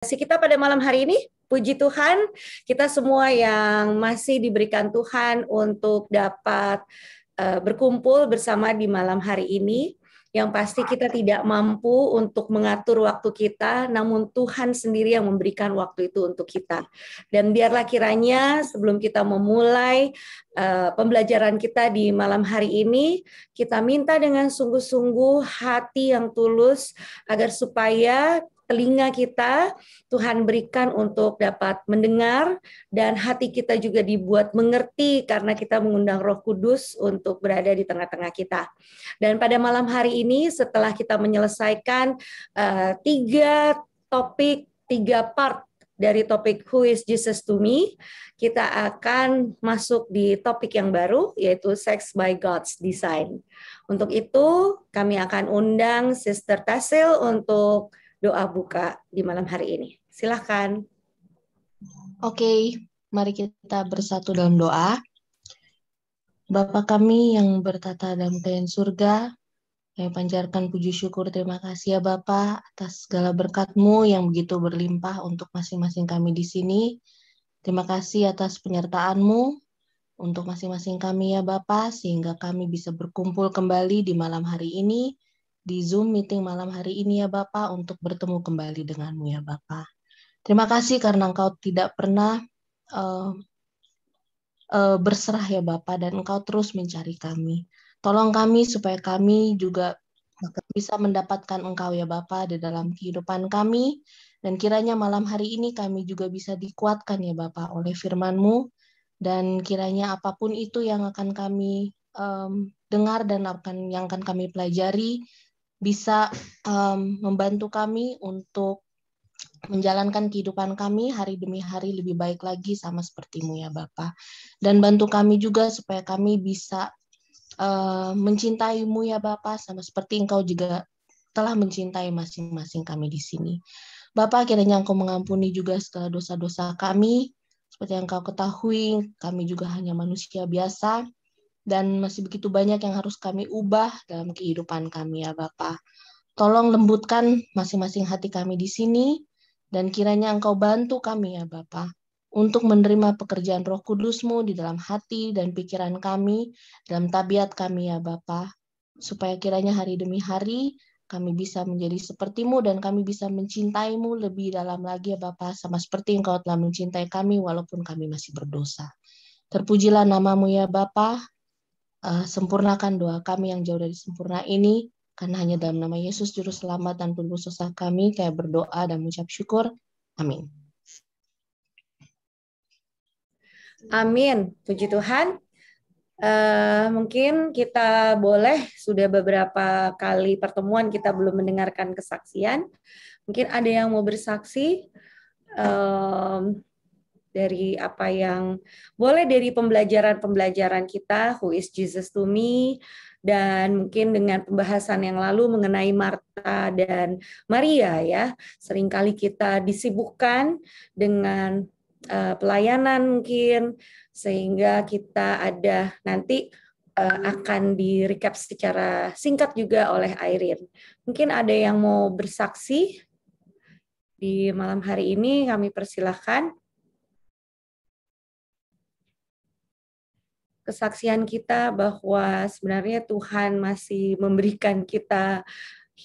Si kita pada malam hari ini, puji Tuhan, kita semua yang masih diberikan Tuhan untuk dapat uh, berkumpul bersama di malam hari ini. Yang pasti kita tidak mampu untuk mengatur waktu kita, namun Tuhan sendiri yang memberikan waktu itu untuk kita. Dan biarlah kiranya sebelum kita memulai uh, pembelajaran kita di malam hari ini, kita minta dengan sungguh-sungguh hati yang tulus agar supaya telinga kita Tuhan berikan untuk dapat mendengar dan hati kita juga dibuat mengerti karena kita mengundang Roh Kudus untuk berada di tengah-tengah kita. Dan pada malam hari ini setelah kita menyelesaikan uh, tiga topik tiga part dari topik Who is Jesus to me, kita akan masuk di topik yang baru yaitu Sex by God's Design. Untuk itu, kami akan undang Sister Tasil untuk doa buka di malam hari ini. Silahkan. Oke, mari kita bersatu dalam doa. Bapa kami yang bertata dalam kain surga, kami panjarkan puji syukur terima kasih ya Bapa atas segala berkatmu yang begitu berlimpah untuk masing-masing kami di sini. Terima kasih atas penyertaanmu untuk masing-masing kami ya Bapa sehingga kami bisa berkumpul kembali di malam hari ini di Zoom meeting malam hari ini ya Bapak untuk bertemu kembali denganmu ya Bapak. Terima kasih karena engkau tidak pernah uh, uh, berserah ya Bapak dan engkau terus mencari kami. Tolong kami supaya kami juga bisa mendapatkan engkau ya bapak di dalam kehidupan kami dan kiranya malam hari ini kami juga bisa dikuatkan ya bapak oleh firmanmu dan kiranya apapun itu yang akan kami um, dengar dan akan yang akan kami pelajari bisa um, membantu kami untuk menjalankan kehidupan kami hari demi hari lebih baik lagi sama sepertimu ya Bapa. Dan bantu kami juga supaya kami bisa uh, mencintaimu ya Bapa sama seperti Engkau juga telah mencintai masing-masing kami di sini. Bapa kiranya Engkau mengampuni juga segala dosa-dosa kami seperti yang Engkau ketahui, kami juga hanya manusia biasa dan masih begitu banyak yang harus kami ubah dalam kehidupan kami ya Bapa. Tolong lembutkan masing-masing hati kami di sini dan kiranya Engkau bantu kami ya Bapa untuk menerima pekerjaan Roh Kudusmu di dalam hati dan pikiran kami, dalam tabiat kami ya Bapa, supaya kiranya hari demi hari kami bisa menjadi sepertimu dan kami bisa mencintaimu lebih dalam lagi ya Bapa, sama seperti Engkau telah mencintai kami walaupun kami masih berdosa. Terpujilah namamu ya Bapa, uh, sempurnakan doa kami yang jauh dari sempurna ini, karena hanya dalam nama Yesus Juru Selamat dan Penerbus dosa kami, kayak berdoa dan mengucap syukur. Amin. Amin. Puji Tuhan. Uh, mungkin kita boleh sudah beberapa kali pertemuan kita belum mendengarkan kesaksian. Mungkin ada yang mau bersaksi. Uh, dari apa yang boleh dari pembelajaran-pembelajaran kita who is Jesus to me dan mungkin dengan pembahasan yang lalu mengenai Marta dan Maria ya seringkali kita disibukkan dengan uh, pelayanan mungkin sehingga kita ada nanti uh, akan direcap secara singkat juga oleh Airin. Mungkin ada yang mau bersaksi di malam hari ini kami persilahkan. kesaksian kita bahwa sebenarnya Tuhan masih memberikan kita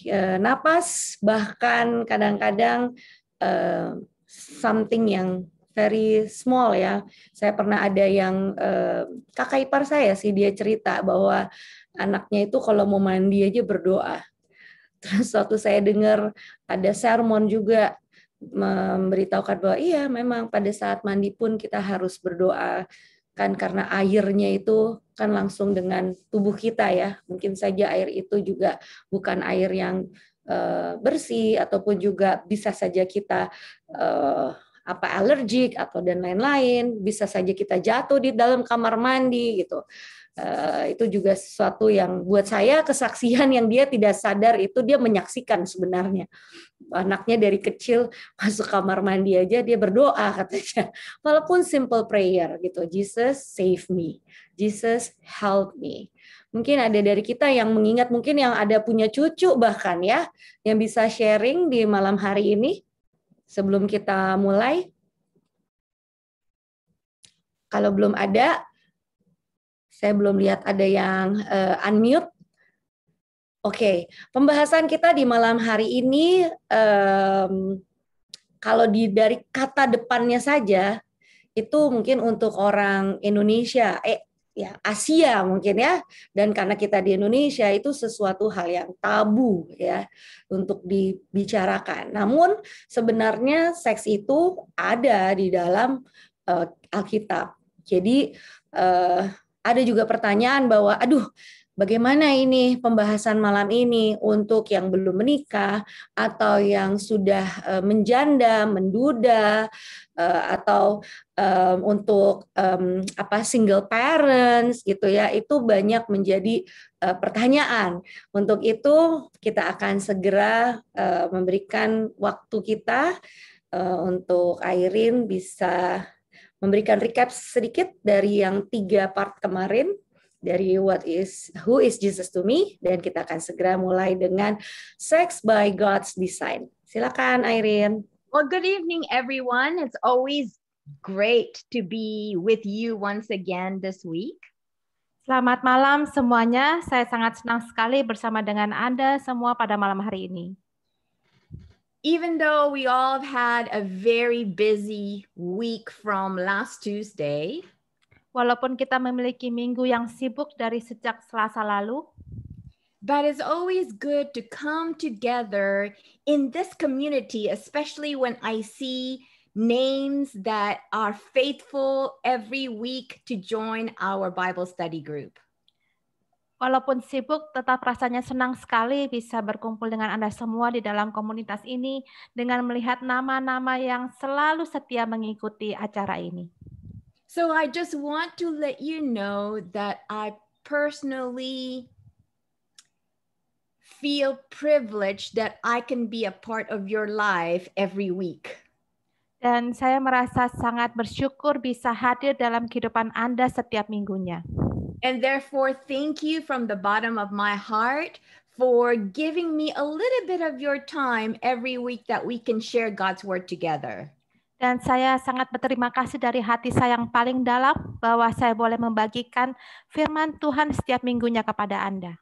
e, napas, bahkan kadang-kadang e, something yang very small ya. Saya pernah ada yang e, kakak ipar saya sih dia cerita bahwa anaknya itu kalau mau mandi aja berdoa. Terus waktu saya dengar ada sermon juga memberitahukan bahwa iya memang pada saat mandi pun kita harus berdoa kan karena airnya itu kan langsung dengan tubuh kita ya mungkin saja air itu juga bukan air yang uh, bersih ataupun juga bisa saja kita uh, apa alergik atau dan lain-lain bisa saja kita jatuh di dalam kamar mandi gitu Eh, itu juga sesuatu yang buat saya kesaksian yang dia tidak sadar itu dia menyaksikan sebenarnya anaknya dari kecil masuk kamar mandi aja dia berdoa katanya walaupun simple prayer gitu Jesus save me Jesus help me mungkin ada dari kita yang mengingat mungkin yang ada punya cucu bahkan ya yang bisa sharing di malam hari ini sebelum kita mulai kalau belum ada saya belum lihat ada yang uh, unmute. Oke, okay. pembahasan kita di malam hari ini um, kalau di dari kata depannya saja itu mungkin untuk orang Indonesia eh ya Asia mungkin ya dan karena kita di Indonesia itu sesuatu hal yang tabu ya untuk dibicarakan. Namun sebenarnya seks itu ada di dalam uh, Alkitab. Jadi uh, ada juga pertanyaan bahwa aduh bagaimana ini pembahasan malam ini untuk yang belum menikah atau yang sudah eh, menjanda, menduda eh, atau eh, untuk apa single parents gitu ya itu banyak menjadi pertanyaan. Untuk itu kita akan segera memberikan waktu kita untuk Airin bisa memberikan recap sedikit dari yang tiga part kemarin dari What is Who is Jesus to Me dan kita akan segera mulai dengan Sex by God's Design. Silakan Irene. Well, good evening everyone. It's always great to be with you once again this week. Selamat malam semuanya. Saya sangat senang sekali bersama dengan Anda semua pada malam hari ini. even though we all have had a very busy week from last Tuesday, walaupun kita memiliki minggu yang sibuk dari sejak Selasa lalu, but it's always good to come together in this community, especially when I see names that are faithful every week to join our Bible study group. Walaupun sibuk, tetap rasanya senang sekali bisa berkumpul dengan Anda semua di dalam komunitas ini dengan melihat nama-nama yang selalu setia mengikuti acara ini. So I just want to let you know that I personally feel privileged that I can be a part of your life every week. Dan saya merasa sangat bersyukur bisa hadir dalam kehidupan Anda setiap minggunya. And therefore, thank you from the bottom of my heart for giving me a little bit of your time every week that we can share God's word together. Dan saya sangat berterima kasih dari hati saya yang paling dalam bahwa saya boleh membagikan firman Tuhan setiap minggunya kepada Anda.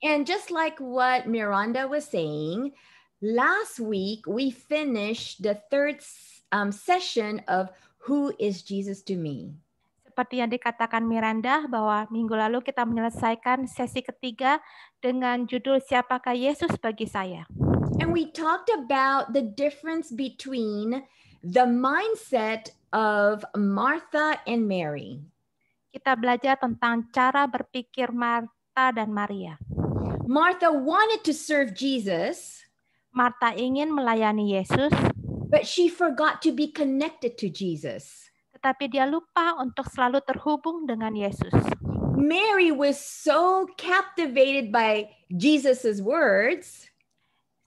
And just like what Miranda was saying, last week we finished the third um, session of Who is Jesus to Me? seperti yang dikatakan Miranda bahwa minggu lalu kita menyelesaikan sesi ketiga dengan judul Siapakah Yesus bagi saya? And we talked about the difference between the mindset of Martha and Mary. Kita belajar tentang cara berpikir Martha dan Maria. Martha wanted to serve Jesus. Martha ingin melayani Yesus. But she forgot to be connected to Jesus tetapi dia lupa untuk selalu terhubung dengan Yesus. Mary was so captivated by Jesus's words.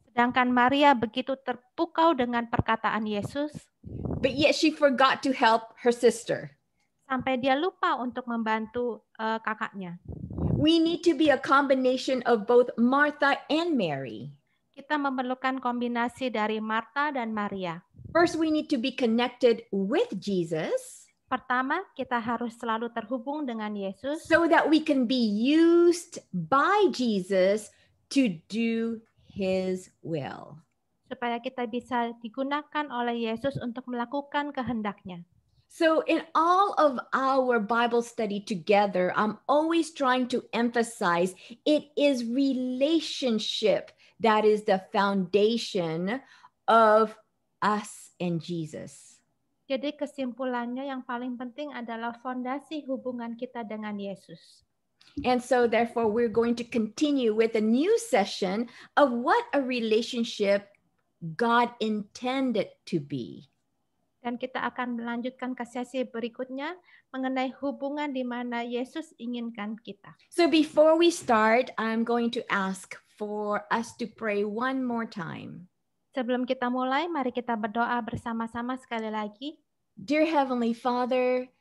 Sedangkan Maria begitu terpukau dengan perkataan Yesus. But yet she forgot to help her sister. Sampai dia lupa untuk membantu uh, kakaknya. We need to be a combination of both Martha and Mary. Kita memerlukan kombinasi dari Martha dan Maria. First, we need to be connected with Jesus. Pertama, kita harus selalu terhubung dengan Yesus. So that we can be used by Jesus to do his will. Supaya kita bisa digunakan oleh Yesus untuk melakukan kehendaknya. So in all of our Bible study together, I'm always trying to emphasize it is relationship that is the foundation of us and Jesus. Jadi kesimpulannya yang paling penting adalah fondasi hubungan kita dengan Yesus. And so therefore we're going to continue with a new session of what a relationship God intended to be. Dan kita akan melanjutkan ke sesi berikutnya mengenai hubungan di mana Yesus inginkan kita. So before we start, I'm going to ask for us to pray one more time. Sebelum kita mulai, mari kita berdoa bersama-sama sekali lagi. Dear Heavenly Father,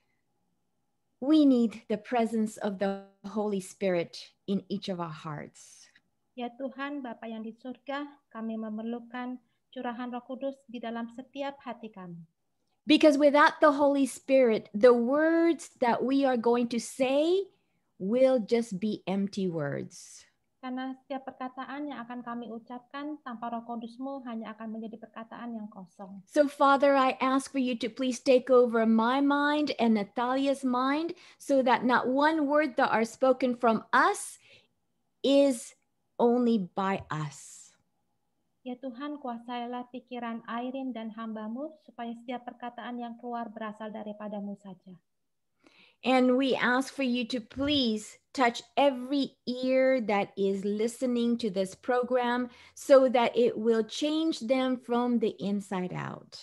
we need the presence of the Holy Spirit in each of our hearts. Ya Tuhan, Bapa yang di surga, kami memerlukan curahan Roh Kudus di dalam setiap hati kami. Because without the Holy Spirit, the words that we are going to say will just be empty words. karena setiap perkataan yang akan kami ucapkan tanpa roh kudusmu hanya akan menjadi perkataan yang kosong. So Father, I ask for you to please take over my mind and Natalia's mind so that not one word that are spoken from us is only by us. Ya Tuhan, kuasailah pikiran Airin dan hambamu supaya setiap perkataan yang keluar berasal daripadamu saja. And we ask for you to please touch every ear that is listening to this program so that it will change them from the inside out.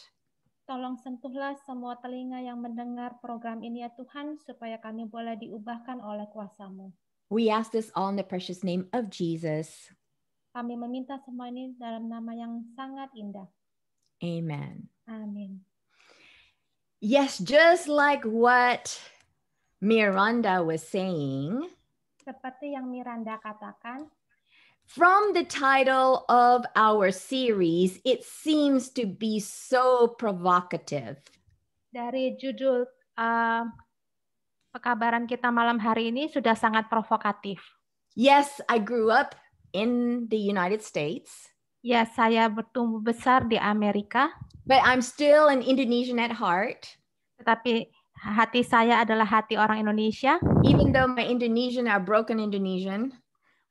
Tolong sentuhlah semua telinga yang mendengar program ini ya Tuhan supaya kami boleh diubahkan oleh kuasamu. We ask this all in the precious name of Jesus. Kami meminta semua ini dalam nama yang sangat indah. Amen. Amin. Yes, just like what Miranda was saying, seperti yang Miranda katakan, from the title of our series, it seems to be so provocative. Dari judul uh, pekabaran kita malam hari ini sudah sangat provokatif. Yes, I grew up in the United States. Ya, yes, saya bertumbuh besar di Amerika. But I'm still an Indonesian at heart. Tetapi Hati saya adalah hati orang Indonesia. Even though my Indonesian are broken Indonesian.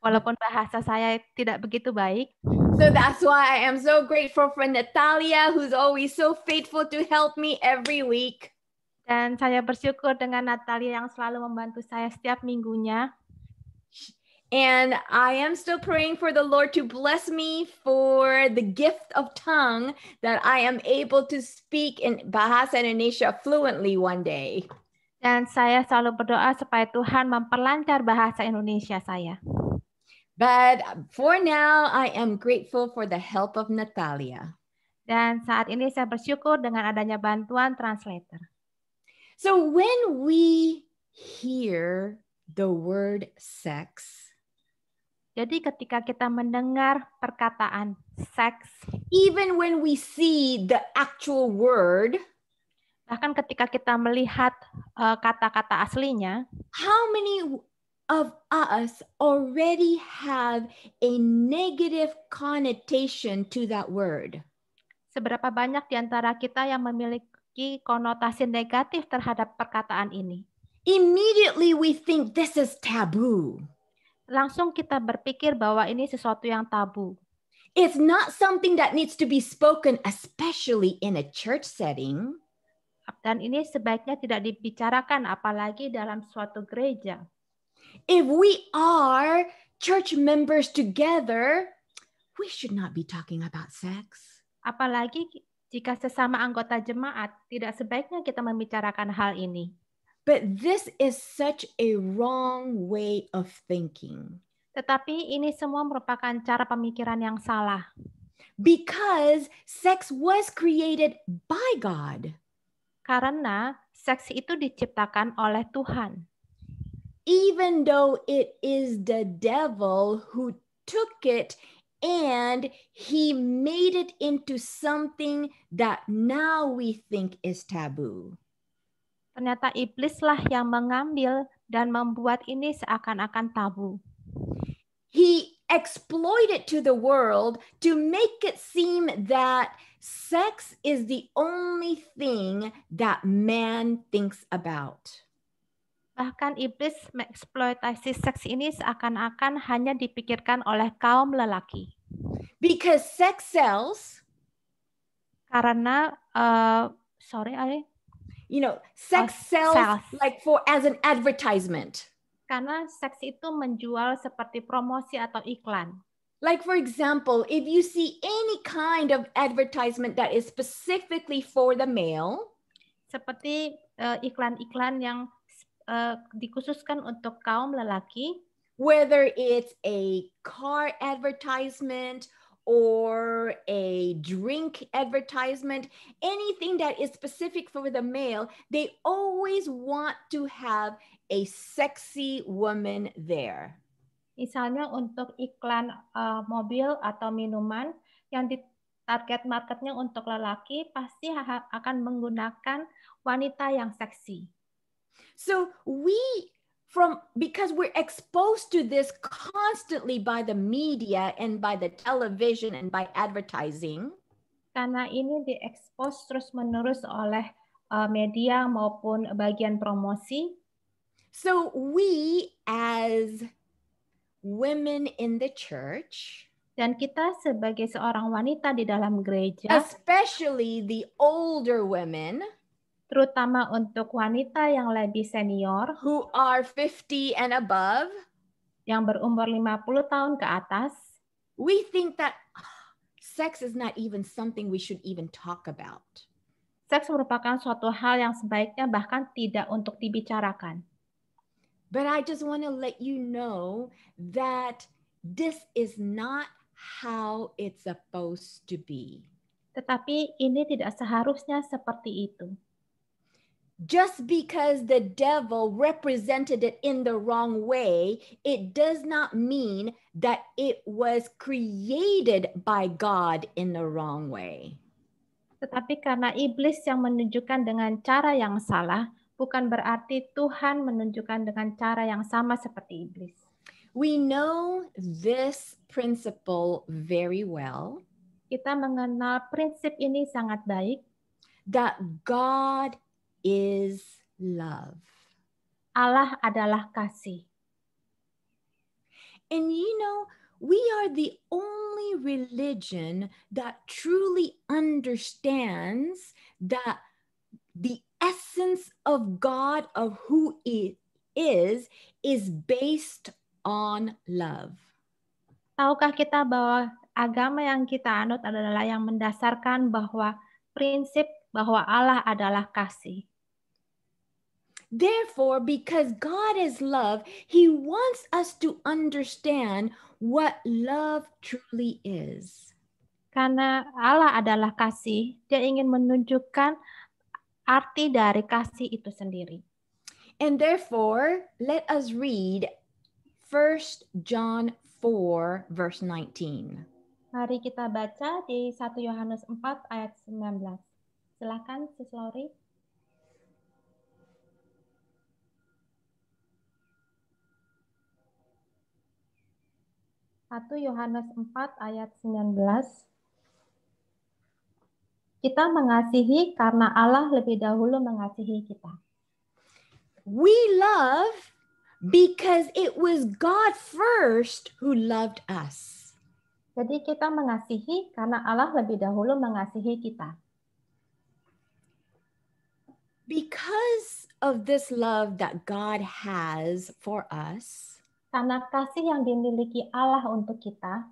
Walaupun bahasa saya tidak begitu baik. So that's why I am so grateful for Natalia who's always so faithful to help me every week. Dan saya bersyukur dengan Natalia yang selalu membantu saya setiap minggunya. And I am still praying for the Lord to bless me for the gift of tongue that I am able to speak in Bahasa Indonesia fluently one day. Dan saya selalu berdoa supaya Tuhan memperlancar bahasa Indonesia saya. But for now, I am grateful for the help of Natalia. Dan saat ini saya bersyukur dengan adanya bantuan translator. So when we hear the word sex, Jadi ketika kita mendengar perkataan seks, even when we see the actual word, bahkan ketika kita melihat eh, kata-kata uh, aslinya, how many of us already have a negative connotation to that word? Seberapa banyak di antara kita yang memiliki konotasi negatif terhadap perkataan ini? Immediately we think this is taboo langsung kita berpikir bahwa ini sesuatu yang tabu. It's not something that needs to be spoken especially in a church setting. Dan ini sebaiknya tidak dibicarakan apalagi dalam suatu gereja. If we are church members together, we should not be talking about sex. Apalagi jika sesama anggota jemaat, tidak sebaiknya kita membicarakan hal ini. But this is such a wrong way of thinking. Tetapi ini semua merupakan cara pemikiran yang salah. Because sex was created by God. Karena seks itu diciptakan oleh Tuhan. Even though it is the devil who took it and he made it into something that now we think is taboo. Ternyata iblislah yang mengambil dan membuat ini seakan-akan tabu. He exploited to the world to make it seem that sex is the only thing that man thinks about. Bahkan iblis mengeksploitasi seks ini seakan-akan hanya dipikirkan oleh kaum lelaki. Because sex sells. Karena, uh, sorry Ali. you know sex oh, sells self. like for as an advertisement karena seks itu menjual seperti promosi atau iklan like for example if you see any kind of advertisement that is specifically for the male seperti uh, iklan-iklan yang uh, dikhususkan untuk kaum lelaki whether it's a car advertisement or a drink advertisement, anything that is specific for the male, they always want to have a sexy woman there. Misalnya untuk iklan uh, mobil atau minuman yang di target marketnya untuk lelaki pasti akan menggunakan wanita yang seksi. So we from because we're exposed to this constantly by the media and by the television and by advertising. Karena ini diekspos terus menerus oleh uh, media maupun bagian promosi. So we as women in the church dan kita sebagai seorang wanita di dalam gereja especially the older women terutama untuk wanita yang lebih senior who are 50 and above yang berumur 50 tahun ke atas we think that ah, sex is not even something we should even talk about seks merupakan suatu hal yang sebaiknya bahkan tidak untuk dibicarakan but i just want to let you know that this is not how it's supposed to be tetapi ini tidak seharusnya seperti itu just because the devil represented it in the wrong way, it does not mean that it was created by God in the wrong way. Tetapi karena iblis yang menunjukkan dengan cara yang salah, bukan berarti Tuhan menunjukkan dengan cara yang sama seperti iblis. We know this principle very well. Kita mengenal prinsip ini sangat baik. That God is love. Allah adalah kasih. And you know, we are the only religion that truly understands that the essence of God, of who He is, is based on love. Tahukah kita bahwa agama yang kita anut adalah yang mendasarkan bahwa prinsip bahwa Allah adalah kasih. Therefore, because God is love, He wants us to understand what love truly is. Karena Allah adalah kasih, Dia ingin menunjukkan arti dari kasih itu sendiri. And therefore, let us read 1 John 4 verse 19. Mari kita baca di 1 Yohanes 4 ayat 19. Silakan Sis Lauri. 1 Yohanes 4 ayat 19. Kita mengasihi karena Allah lebih dahulu mengasihi kita. We love because it was God first who loved us. Jadi kita mengasihi karena Allah lebih dahulu mengasihi kita. Because of this love that God has for us karena kasih yang dimiliki Allah untuk kita,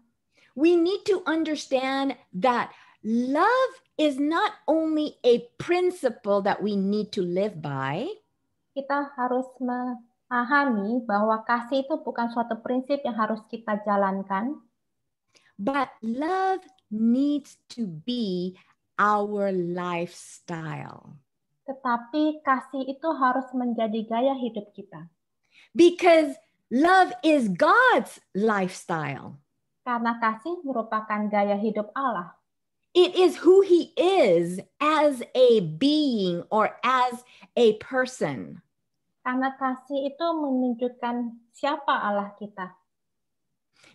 we need to understand that love is not only a principle that we need to live by. Kita harus memahami bahwa kasih itu bukan suatu prinsip yang harus kita jalankan. But love needs to be our lifestyle. Tetapi kasih itu harus menjadi gaya hidup kita. Because Love is God's lifestyle. Karena kasih merupakan gaya hidup Allah. It is who he is as a being or as a person. Karena kasih itu menunjukkan siapa Allah kita.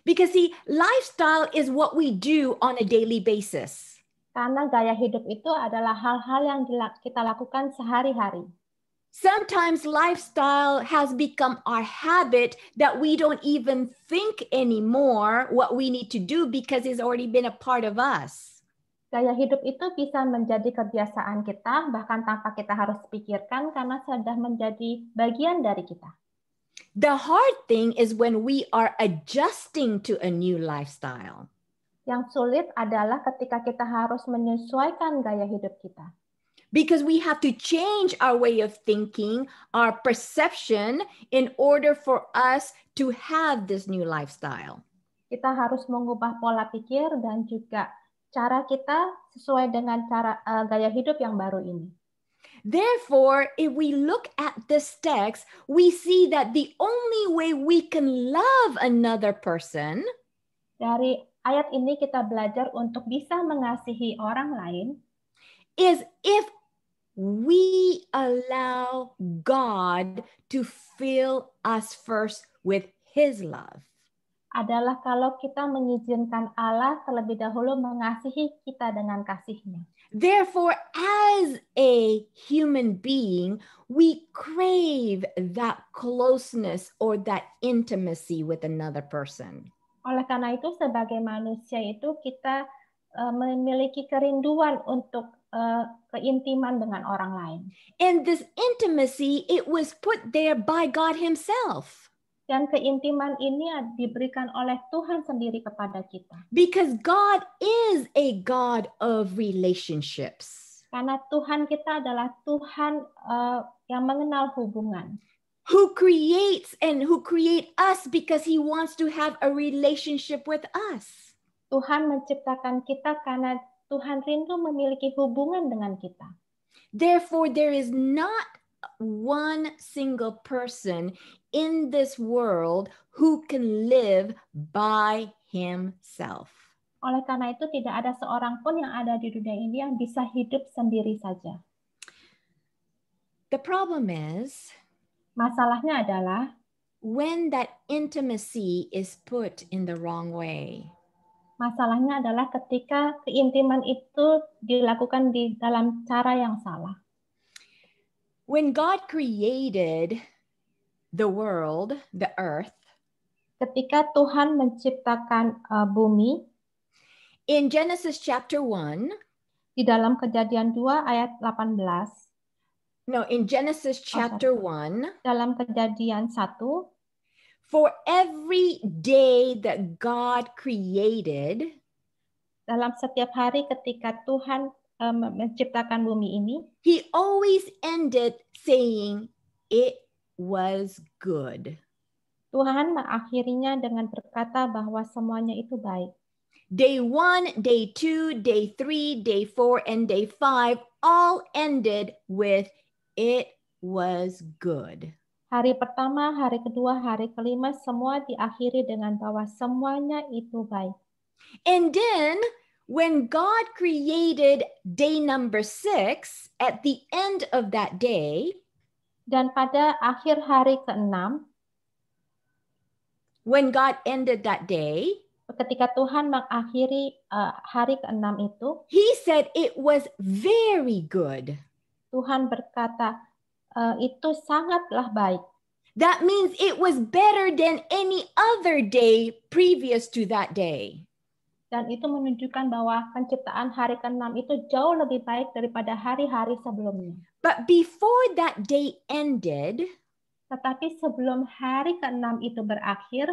Because see, lifestyle is what we do on a daily basis. Karena gaya hidup itu adalah hal-hal yang kita lakukan sehari-hari. Sometimes lifestyle has become our habit that we don't even think anymore what we need to do because it's already been a part of us. Gaya hidup itu bisa menjadi kebiasaan kita bahkan tanpa kita harus pikirkan karena sudah menjadi bagian dari kita. The hard thing is when we are adjusting to a new lifestyle. Yang sulit adalah ketika kita harus menyesuaikan gaya hidup kita because we have to change our way of thinking, our perception in order for us to have this new lifestyle. Kita harus mengubah pola pikir dan juga cara kita sesuai dengan cara uh, gaya hidup yang baru ini. Therefore, if we look at this text, we see that the only way we can love another person dari ayat ini kita belajar untuk bisa mengasihi orang lain is if we allow God to fill us first with His love. Adalah kalau kita mengizinkan Allah terlebih dahulu mengasihi kita dengan kasihnya. Therefore, as a human being, we crave that closeness or that intimacy with another person. Oleh karena itu, sebagai manusia itu kita eh, memiliki kerinduan untuk Eh, keintiman dengan orang lain. And this intimacy it was put there by God himself. Dan keintiman ini diberikan oleh Tuhan sendiri kepada kita. Because God is a God of relationships. Karena Tuhan kita adalah Tuhan uh, yang mengenal hubungan. Who creates and who create us because he wants to have a relationship with us. Tuhan menciptakan kita karena Tuhan rindu memiliki hubungan dengan kita. Therefore, there is not one single person in this world who can live by himself. Oleh karena itu tidak ada seorang pun yang ada di dunia ini yang bisa hidup sendiri saja. The problem is masalahnya adalah when that intimacy is put in the wrong way. Masalahnya adalah ketika keintiman itu dilakukan di dalam cara yang salah. When God created the world, the earth, ketika Tuhan menciptakan uh, bumi, in Genesis chapter 1, di dalam kejadian 2 ayat 18, no, in Genesis oh, chapter oh, 1, dalam kejadian 1, for every day that God created. Dalam setiap hari ketika Tuhan um, menciptakan bumi ini, He always ended saying it was good. Tuhan mengakhirinya dengan berkata bahwa semuanya itu baik. Day one, day two, day three, day four, and day five all ended with it was good. Hari pertama, hari kedua, hari kelima, semua diakhiri dengan bahwa semuanya itu baik. And then when God created day number six, at the end of that day, dan pada akhir hari keenam, when God ended that day, ketika Tuhan mengakhiri uh, hari keenam itu, He said it was very good. Tuhan berkata uh, itu sangatlah baik. That means it was better than any other day previous to that day. Dan itu menunjukkan bahwa penciptaan hari ke-6 itu jauh lebih baik daripada hari-hari sebelumnya. But before that day ended, tetapi sebelum hari ke-6 itu berakhir,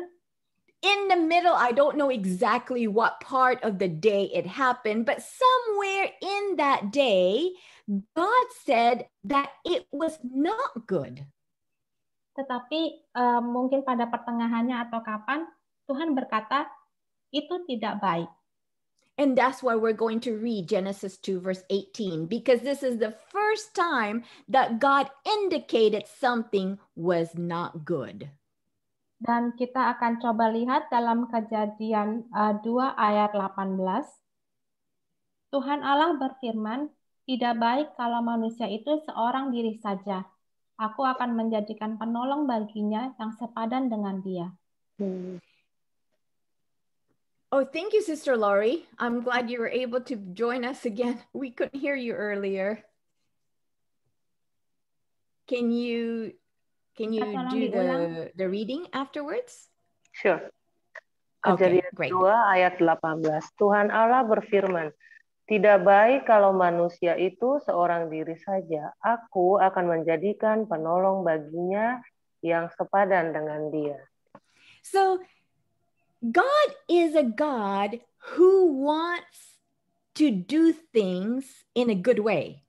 in the middle, I don't know exactly what part of the day it happened, but somewhere in that day, God said that it was not good. Tetapi uh, mungkin pada pertengahannya atau kapan Tuhan berkata itu tidak baik. And that's why we're going to read Genesis 2, verse 18, because this is the first time that God indicated something was not good. Dan kita akan coba lihat dalam kejadian uh, eh, 2 ayat 18. Tuhan Allah berfirman, Tidak baik kalau manusia itu seorang diri saja. Aku akan menjadikan penolong baginya yang sepadan dengan dia. Hmm. Oh, thank you, Sister Laurie. I'm glad you were able to join us again. We couldn't hear you earlier. Can you can you do the, the reading afterwards? Sure. Kejadian okay, great. 2 ayat 18. Tuhan Allah berfirman, tidak baik kalau manusia itu seorang diri saja. Aku akan menjadikan penolong baginya yang sepadan dengan dia. So, God is a God who wants to do things in a good way.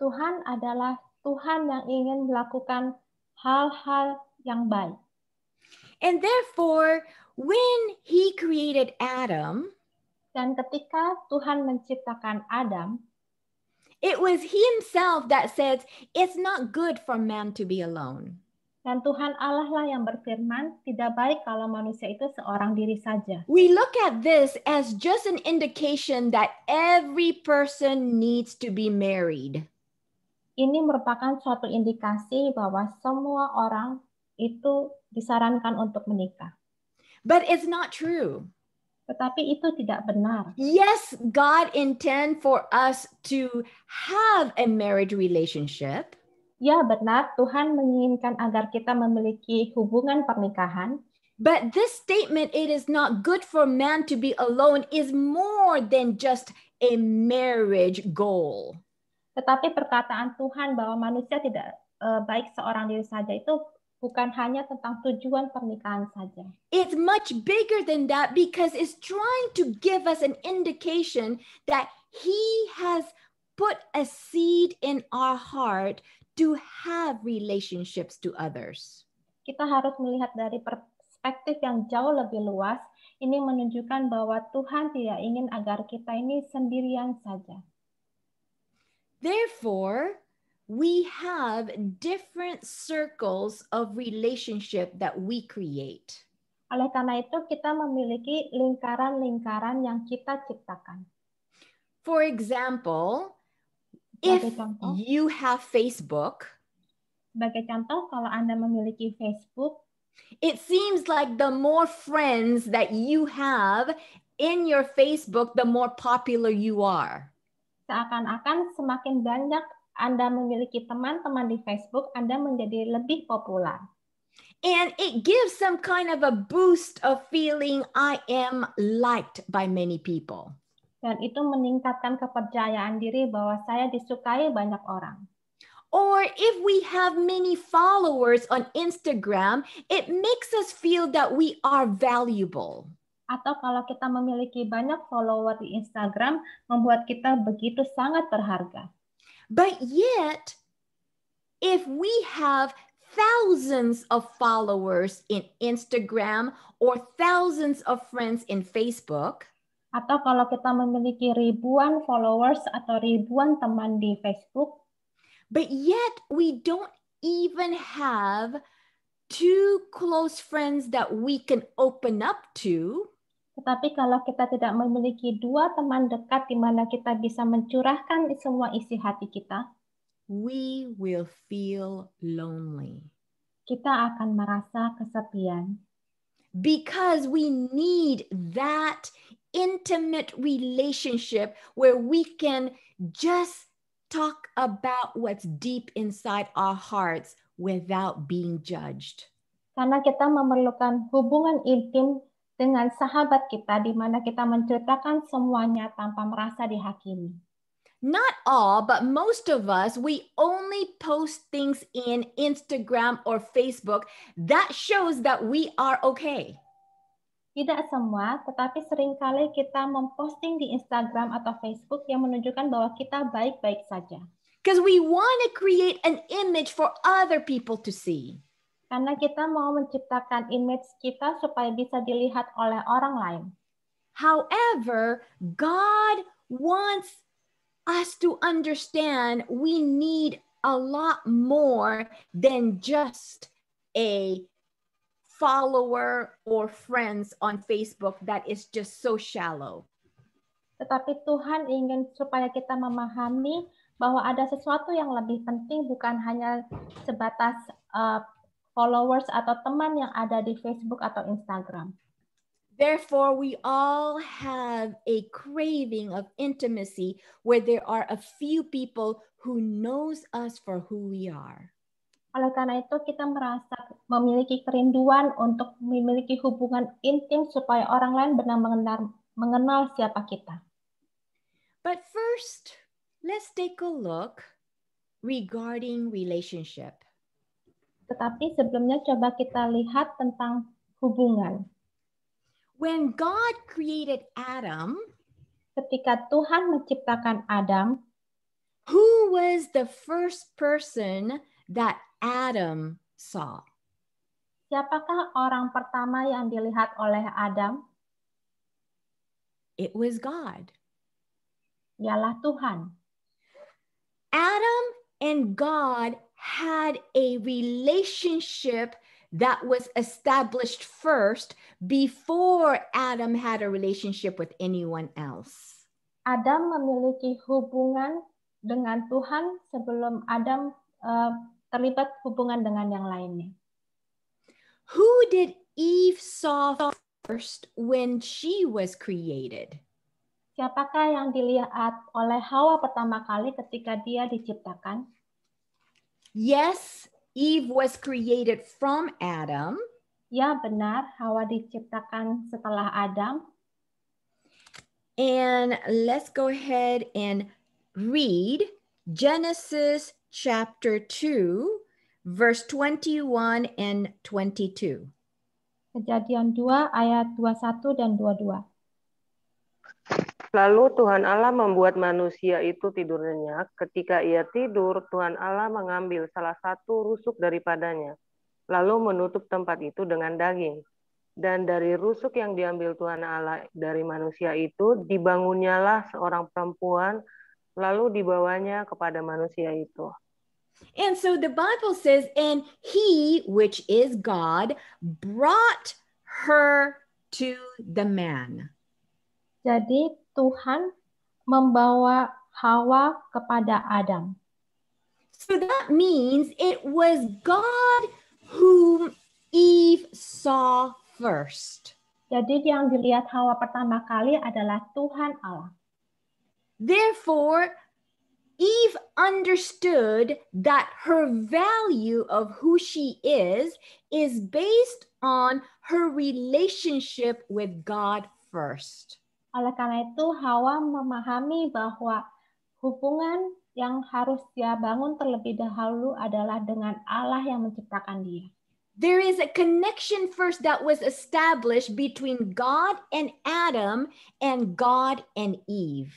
Tuhan adalah Tuhan yang ingin melakukan hal-hal yang baik. And therefore, when he created Adam, dan ketika Tuhan menciptakan Adam, it was he himself that said, it's not good for man to be alone. Dan Tuhan Allah lah yang berfirman, tidak baik kalau manusia itu seorang diri saja. We look at this as just an indication that every person needs to be married. Ini merupakan suatu indikasi bahwa semua orang itu disarankan untuk menikah. But it's not true. Tetapi itu tidak benar. Yes, God intend for us to have a marriage relationship. Ya, benar. Tuhan menginginkan agar kita memiliki hubungan pernikahan. But this statement, it is not good for man to be alone, is more than just a marriage goal. Tetapi perkataan Tuhan bahwa manusia tidak uh, baik seorang diri saja itu bukan hanya tentang tujuan pernikahan saja. It's much bigger than that because it's trying to give us an indication that he has put a seed in our heart to have relationships to others. Kita harus melihat dari perspektif yang jauh lebih luas. Ini menunjukkan bahwa Tuhan tidak ingin agar kita ini sendirian saja. Therefore, we have different circles of relationship that we create. Oleh karena itu kita memiliki lingkaran-lingkaran yang kita ciptakan. For example, if contoh, you have Facebook, sebagai contoh kalau Anda memiliki Facebook, it seems like the more friends that you have in your Facebook, the more popular you are. Seakan-akan semakin banyak anda memiliki teman-teman di Facebook, Anda menjadi lebih populer. And it gives some kind of a boost of feeling I am liked by many people. Dan itu meningkatkan kepercayaan diri bahwa saya disukai banyak orang. Or if we have many followers on Instagram, it makes us feel that we are valuable. Atau kalau kita memiliki banyak follower di Instagram, membuat kita begitu sangat berharga. But yet, if we have thousands of followers in Instagram or thousands of friends in Facebook, atau kalau kita memiliki ribuan followers atau ribuan teman di Facebook, but yet we don't even have two close friends that we can open up to. Tetapi kalau kita tidak memiliki dua teman dekat di mana kita bisa mencurahkan semua isi hati kita, we will feel lonely. Kita akan merasa kesepian. Because we need that intimate relationship where we can just talk about what's deep inside our hearts without being judged. Karena kita memerlukan hubungan intim dengan sahabat kita di mana kita menceritakan semuanya tanpa merasa dihakimi. Not all, but most of us, we only post things in Instagram or Facebook. That shows that we are okay. Tidak semua, tetapi seringkali kita memposting di Instagram atau Facebook yang menunjukkan bahwa kita baik-baik saja. Because we want to create an image for other people to see. Karena kita mau menciptakan image kita supaya bisa dilihat oleh orang lain. However, God wants us to understand we need a lot more than just a follower or friends on Facebook that is just so shallow. Tetapi Tuhan ingin supaya kita memahami bahwa ada sesuatu yang lebih penting bukan hanya sebatas uh, followers atau teman yang ada di Facebook atau Instagram. Therefore, we all have a craving of intimacy where there are a few people who knows us for who we are. Oleh karena itu, kita merasa memiliki kerinduan untuk memiliki hubungan intim supaya orang lain benar mengenal, mengenal siapa kita. But first, let's take a look regarding relationship. Tetapi sebelumnya coba kita lihat tentang hubungan. When God created Adam, ketika Tuhan menciptakan Adam, who was the first person that Adam saw? Siapakah orang pertama yang dilihat oleh Adam? It was God. Ialah Tuhan. Adam and God had a relationship that was established first before Adam had a relationship with anyone else. Adam memiliki hubungan dengan Tuhan sebelum Adam uh, terlibat hubungan dengan yang lainnya. Who did Eve saw first when she was created? Siapakah yang dilihat oleh Hawa pertama kali ketika dia diciptakan? Yes, Eve was created from Adam. Ya, benar. Hawa diciptakan setelah Adam. And let's go ahead and read Genesis chapter 2, verse 21 and 22. Kejadian 2 ayat 21 dan 22. Lalu Tuhan Allah membuat manusia itu tidur nyenyak. Ketika ia tidur, Tuhan Allah mengambil salah satu rusuk daripadanya, lalu menutup tempat itu dengan daging. Dan dari rusuk yang diambil Tuhan Allah dari manusia itu, dibangunnyalah seorang perempuan, lalu dibawanya kepada manusia itu. And so the Bible says, and he, which is God, brought her to the man. Jadi Tuhan membawa Hawa kepada Adam. So that means it was God whom Eve saw first. Jadi yang dilihat Hawa pertama kali adalah Tuhan Allah. Therefore, Eve understood that her value of who she is is based on her relationship with God first. Oleh karena itu, Hawa memahami bahwa hubungan yang harus dia bangun terlebih dahulu adalah dengan Allah yang menciptakan dia. There is a connection first that was established between God and Adam and God and Eve.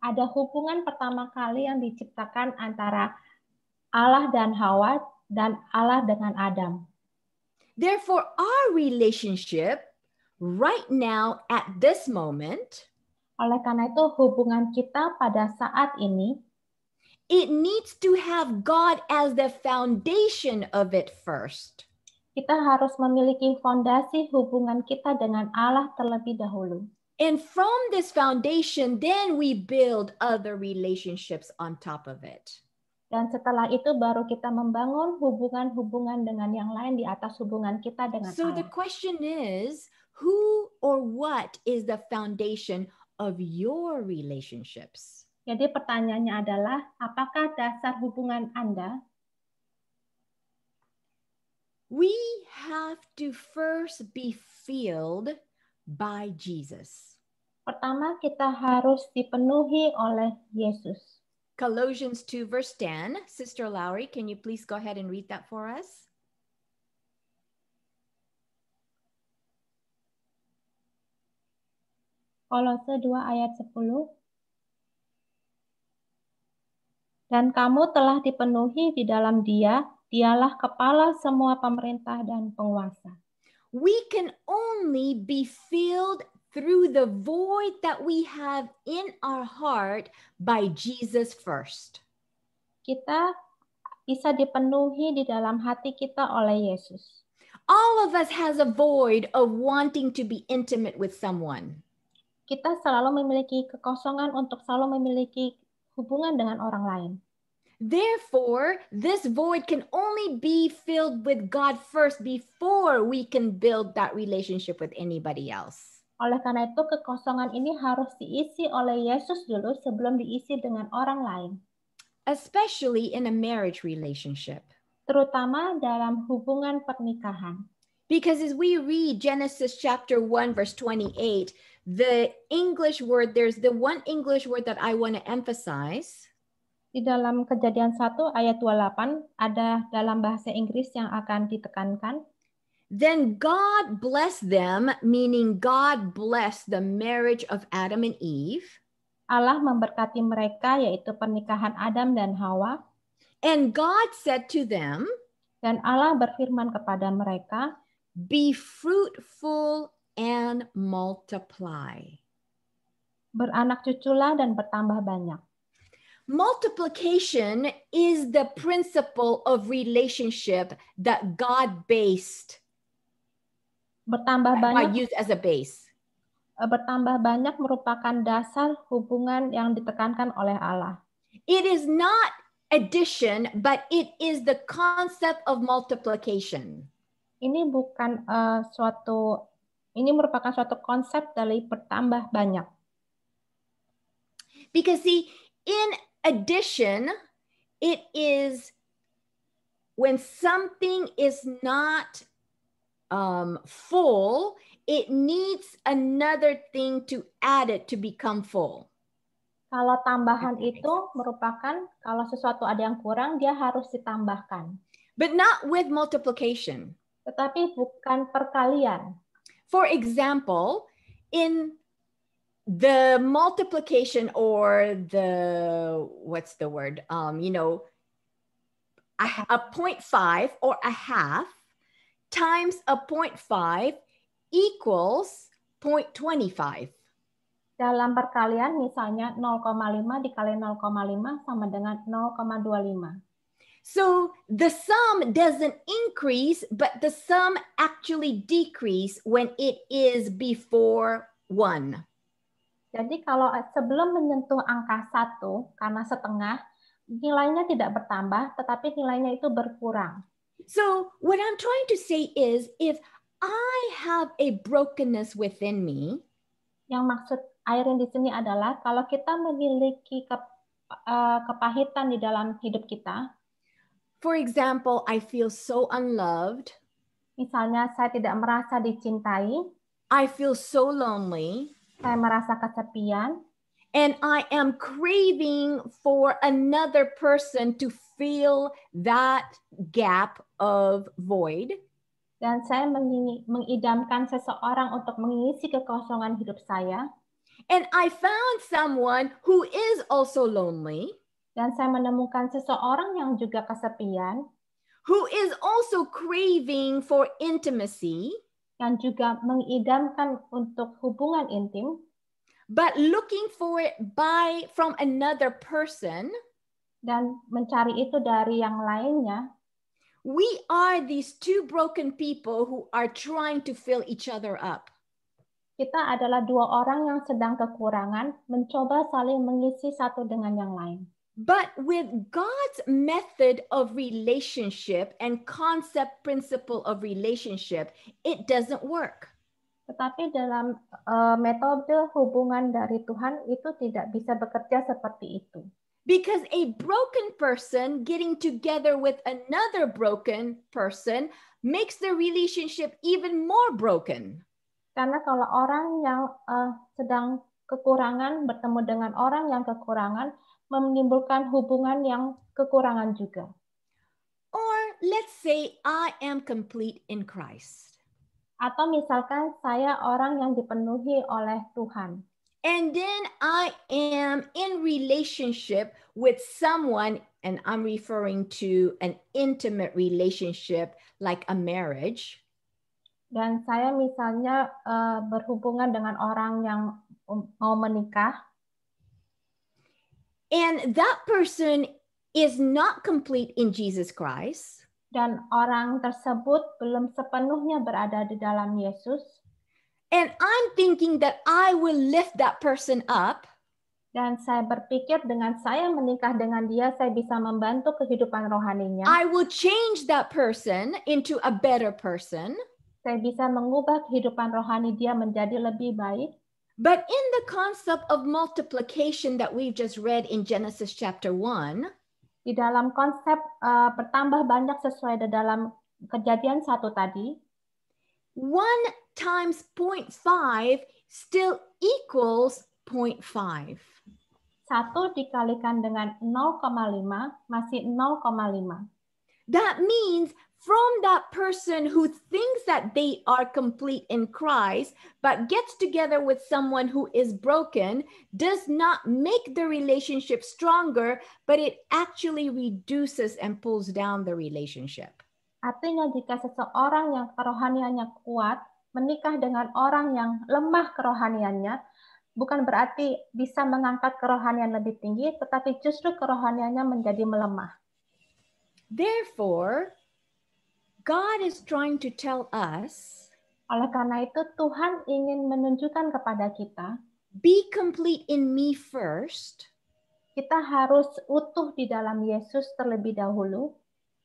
Ada hubungan pertama kali yang diciptakan antara Allah dan Hawa dan Allah dengan Adam. Therefore, our relationship right now at this moment. Oleh karena itu hubungan kita pada saat ini it needs to have God as the foundation of it first. Kita harus memiliki fondasi hubungan kita dengan Allah terlebih dahulu. And from this foundation, then we build other relationships on top of it. Dan setelah itu baru kita membangun hubungan-hubungan dengan yang lain di atas hubungan kita dengan so Allah. So the question is, who or what is the foundation of your relationships? Jadi pertanyaannya adalah apakah dasar hubungan Anda? We have to first be filled by Jesus. Pertama kita harus dipenuhi oleh Yesus. Colossians 2 verse 10. Sister Lowry, can you please go ahead and read that for us? Kolose 2 ayat 10. Dan kamu telah dipenuhi di dalam dia, dialah kepala semua pemerintah dan penguasa. We can only be filled through the void that we have in our heart by Jesus first. Kita bisa dipenuhi di dalam hati kita oleh Yesus. All of us has a void of wanting to be intimate with someone kita selalu memiliki kekosongan untuk selalu memiliki hubungan dengan orang lain. Therefore, this void can only be filled with God first before we can build that relationship with anybody else. Oleh karena itu, kekosongan ini harus diisi oleh Yesus dulu sebelum diisi dengan orang lain. Especially in a marriage relationship. Terutama dalam hubungan pernikahan. Because as we read Genesis chapter 1 verse 28, the English word, there's the one English word that I want to emphasize. Di dalam kejadian 1 ayat 28 ada dalam bahasa Inggris yang akan ditekankan. Then God blessed them, meaning God blessed the marriage of Adam and Eve. Allah memberkati mereka yaitu pernikahan Adam dan Hawa. And God said to them, dan Allah berfirman kepada mereka, be fruitful and multiply. Beranak cuculah dan bertambah banyak. Multiplication is the principle of relationship that God based. Bertambah banyak. Used as a base. Eh, bertambah banyak merupakan dasar hubungan yang ditekankan oleh Allah. It is not addition, but it is the concept of multiplication. Ini bukan uh, suatu ini merupakan suatu konsep dari bertambah banyak. Because see, in addition, it is when something is not um, full, it needs another thing to add it to become full. Kalau tambahan itu merupakan kalau sesuatu ada yang kurang, dia harus ditambahkan. But not with multiplication. Tetapi bukan perkalian. For example, in the multiplication or the what's the word um you know a, a 0.5 or a half times a 0.5 equals 0.25 dalam perkalian misalnya 0,5 dikali 0,5 sama dengan 0,25 So the sum doesn't increase, but the sum actually decrease when it is before one. Jadi kalau sebelum menyentuh angka satu karena setengah, nilainya tidak bertambah, tetapi nilainya itu berkurang. So what I'm trying to say is if I have a brokenness within me, yang maksud Irene di sini adalah kalau kita memiliki ke, uh, kepahitan di dalam hidup kita, For example, I feel so unloved. Misalnya saya tidak merasa dicintai. I feel so lonely. Saya merasa kesepian. And I am craving for another person to fill that gap of void. Dan saya mengidamkan seseorang untuk mengisi kekosongan hidup saya. And I found someone who is also lonely. dan saya menemukan seseorang yang juga kesepian who is also craving for intimacy yang juga mengidamkan untuk hubungan intim but looking for it by from another person dan mencari itu dari yang lainnya we are these two broken people who are trying to fill each other up kita adalah dua orang yang sedang kekurangan mencoba saling mengisi satu dengan yang lain But with God's method of relationship and concept principle of relationship, it doesn't work. Tetapi dalam uh, metode hubungan dari Tuhan itu tidak bisa bekerja seperti itu. Because a broken person getting together with another broken person makes the relationship even more broken. Karena kalau orang yang uh, sedang kekurangan bertemu dengan orang yang kekurangan, menimbulkan hubungan yang kekurangan juga. Or let's say I am complete in Christ. Atau misalkan saya orang yang dipenuhi oleh Tuhan. And then I am in relationship with someone and I'm referring to an intimate relationship like a marriage. Dan saya misalnya uh, berhubungan dengan orang yang mau menikah. And that person is not complete in Jesus Christ. Dan orang tersebut belum sepenuhnya berada di dalam Yesus. And I'm thinking that I will lift that person up. Dan saya berpikir dengan saya menikah dengan dia, saya bisa membantu kehidupan rohaninya. I will change that person into a better person. Saya bisa mengubah kehidupan rohani dia menjadi lebih baik. But in the concept of multiplication that we've just read in Genesis chapter 1, di dalam konsep uh, bertambah banyak sesuai di dalam kejadian satu tadi, 1 times 0.5 still equals 0.5. 1 dikalikan dengan 0,5 masih 0,5. That means from that person who thinks that they are complete in Christ, but gets together with someone who is broken, does not make the relationship stronger, but it actually reduces and pulls down the relationship. Artinya, jika seseorang yang kerohaniannya kuat menikah dengan orang yang lemah kerohaniannya, bukan berarti bisa mengangkat kerohanian lebih tinggi, tetapi justru kerohaniannya menjadi melemah. Therefore, God is trying to tell us oleh karena itu Tuhan ingin menunjukkan kepada kita be complete in me first. Kita harus utuh di dalam Yesus terlebih dahulu.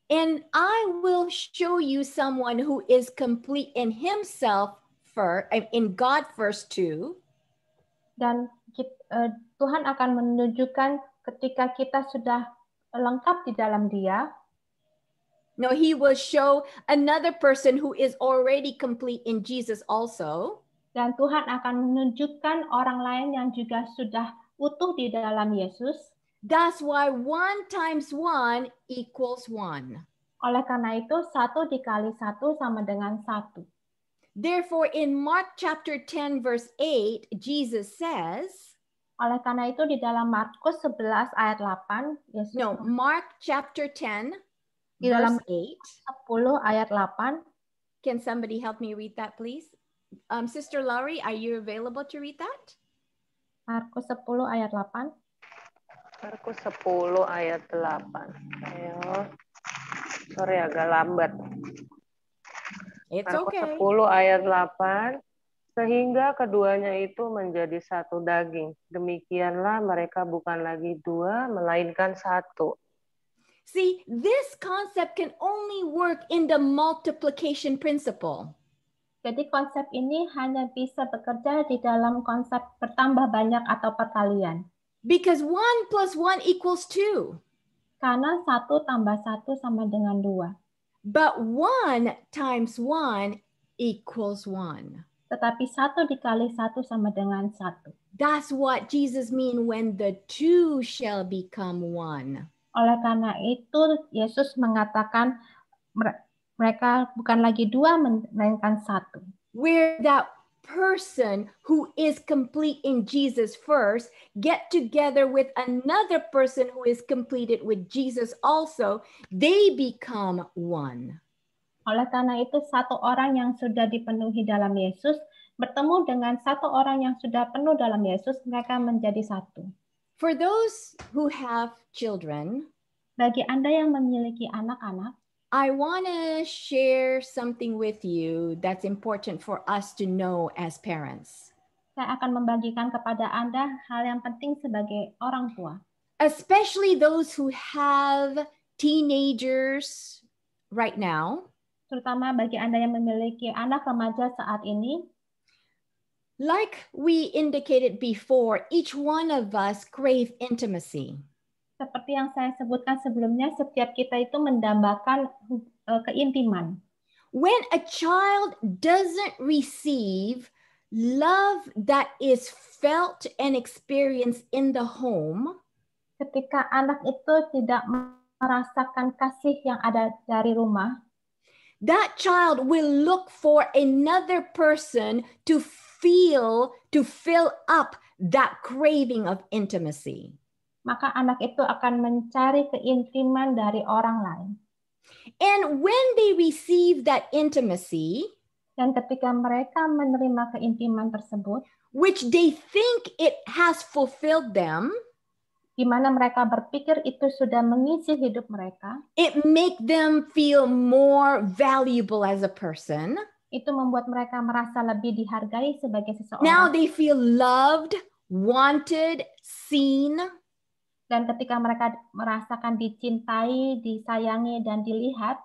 And I will show you someone who is complete in himself first in God first too. Dan kita, uh, eh, Tuhan akan menunjukkan ketika kita sudah lengkap di dalam Dia, No, he will show another person who is already complete in Jesus also. Dan Tuhan akan menunjukkan orang lain yang juga sudah utuh di dalam Yesus. That's why one times one equals one. Oleh karena itu, satu dikali satu sama dengan satu. Therefore, in Mark chapter 10 verse 8, Jesus says, Oleh karena itu di dalam Markus 11 ayat 8, Yesus No, Mark chapter 10 di dalam 8 10 ayat 8 Can somebody help me read that please? Um, Sister Laurie, are you available to read that? Markus 10 ayat 8. Markus 10 ayat 8. Ayo. Sorry agak lambat. It's Markus okay. 10 ayat 8 sehingga keduanya itu menjadi satu daging. Demikianlah mereka bukan lagi dua melainkan satu. See, this concept can only work in the multiplication principle. Jadi konsep ini hanya bisa bekerja di dalam konsep bertambah banyak atau perkalian. Because one plus one equals two. Karena satu tambah satu sama dengan dua. But one times one equals one. Tetapi satu dikali satu sama dengan satu. That's what Jesus mean when the two shall become one. Oleh karena itu, Yesus mengatakan mereka bukan lagi dua, melainkan satu. Where that person who is complete in Jesus first get together with another person who is completed with Jesus also, they become one. Oleh karena itu, satu orang yang sudah dipenuhi dalam Yesus bertemu dengan satu orang yang sudah penuh dalam Yesus, mereka menjadi satu. For those who have children, bagi Anda yang memiliki anak-anak, I want to share something with you that's important for us to know as parents. Saya akan membagikan kepada Anda hal yang penting sebagai orang tua. Especially those who have teenagers right now. Terutama bagi Anda yang memiliki anak remaja saat ini. Like we indicated before, each one of us crave intimacy. Seperti yang saya sebutkan sebelumnya, setiap kita itu mendambakan uh, keintiman. When a child doesn't receive love that is felt and experienced in the home, ketika anak itu tidak merasakan kasih yang ada dari rumah, that child will look for another person to feel to fill up that craving of intimacy. Maka anak itu akan mencari keintiman dari orang lain. And when they receive that intimacy, dan ketika mereka menerima keintiman tersebut, which they think it has fulfilled them, di mana mereka berpikir itu sudah mengisi hidup mereka. It make them feel more valuable as a person itu membuat mereka merasa lebih dihargai sebagai seseorang. Now they feel loved, wanted, seen. Dan ketika mereka merasakan dicintai, disayangi dan dilihat.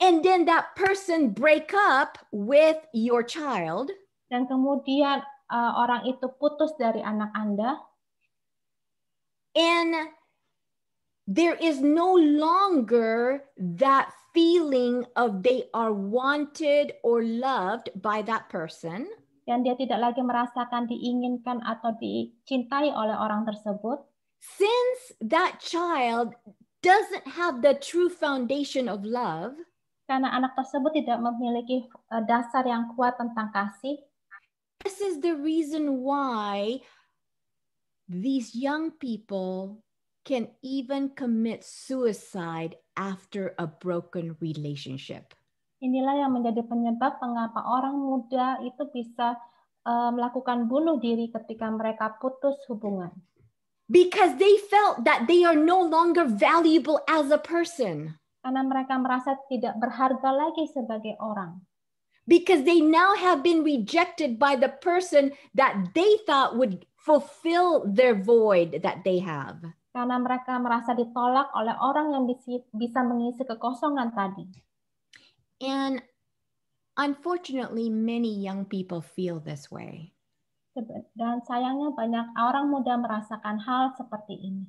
And then that person break up with your child. Dan kemudian uh, orang itu putus dari anak Anda. And there is no longer that feeling of they are wanted or loved by that person. Dan dia tidak lagi merasakan diinginkan atau dicintai oleh orang tersebut. Since that child doesn't have the true foundation of love. Karena anak tersebut tidak memiliki eh, dasar yang kuat tentang kasih. This is the reason why these young people can even commit suicide after a broken relationship. Inilah yang menjadi penyebab mengapa orang muda itu bisa uh, melakukan bunuh diri ketika mereka putus hubungan. Because they felt that they are no longer valuable as a person. Karena mereka merasa tidak berharga lagi sebagai orang. Because they now have been rejected by the person that they thought would fulfill their void that they have. karena mereka merasa ditolak oleh orang yang bisa mengisi kekosongan tadi. And unfortunately, many young people feel this way. Dan sayangnya banyak orang muda merasakan hal seperti ini.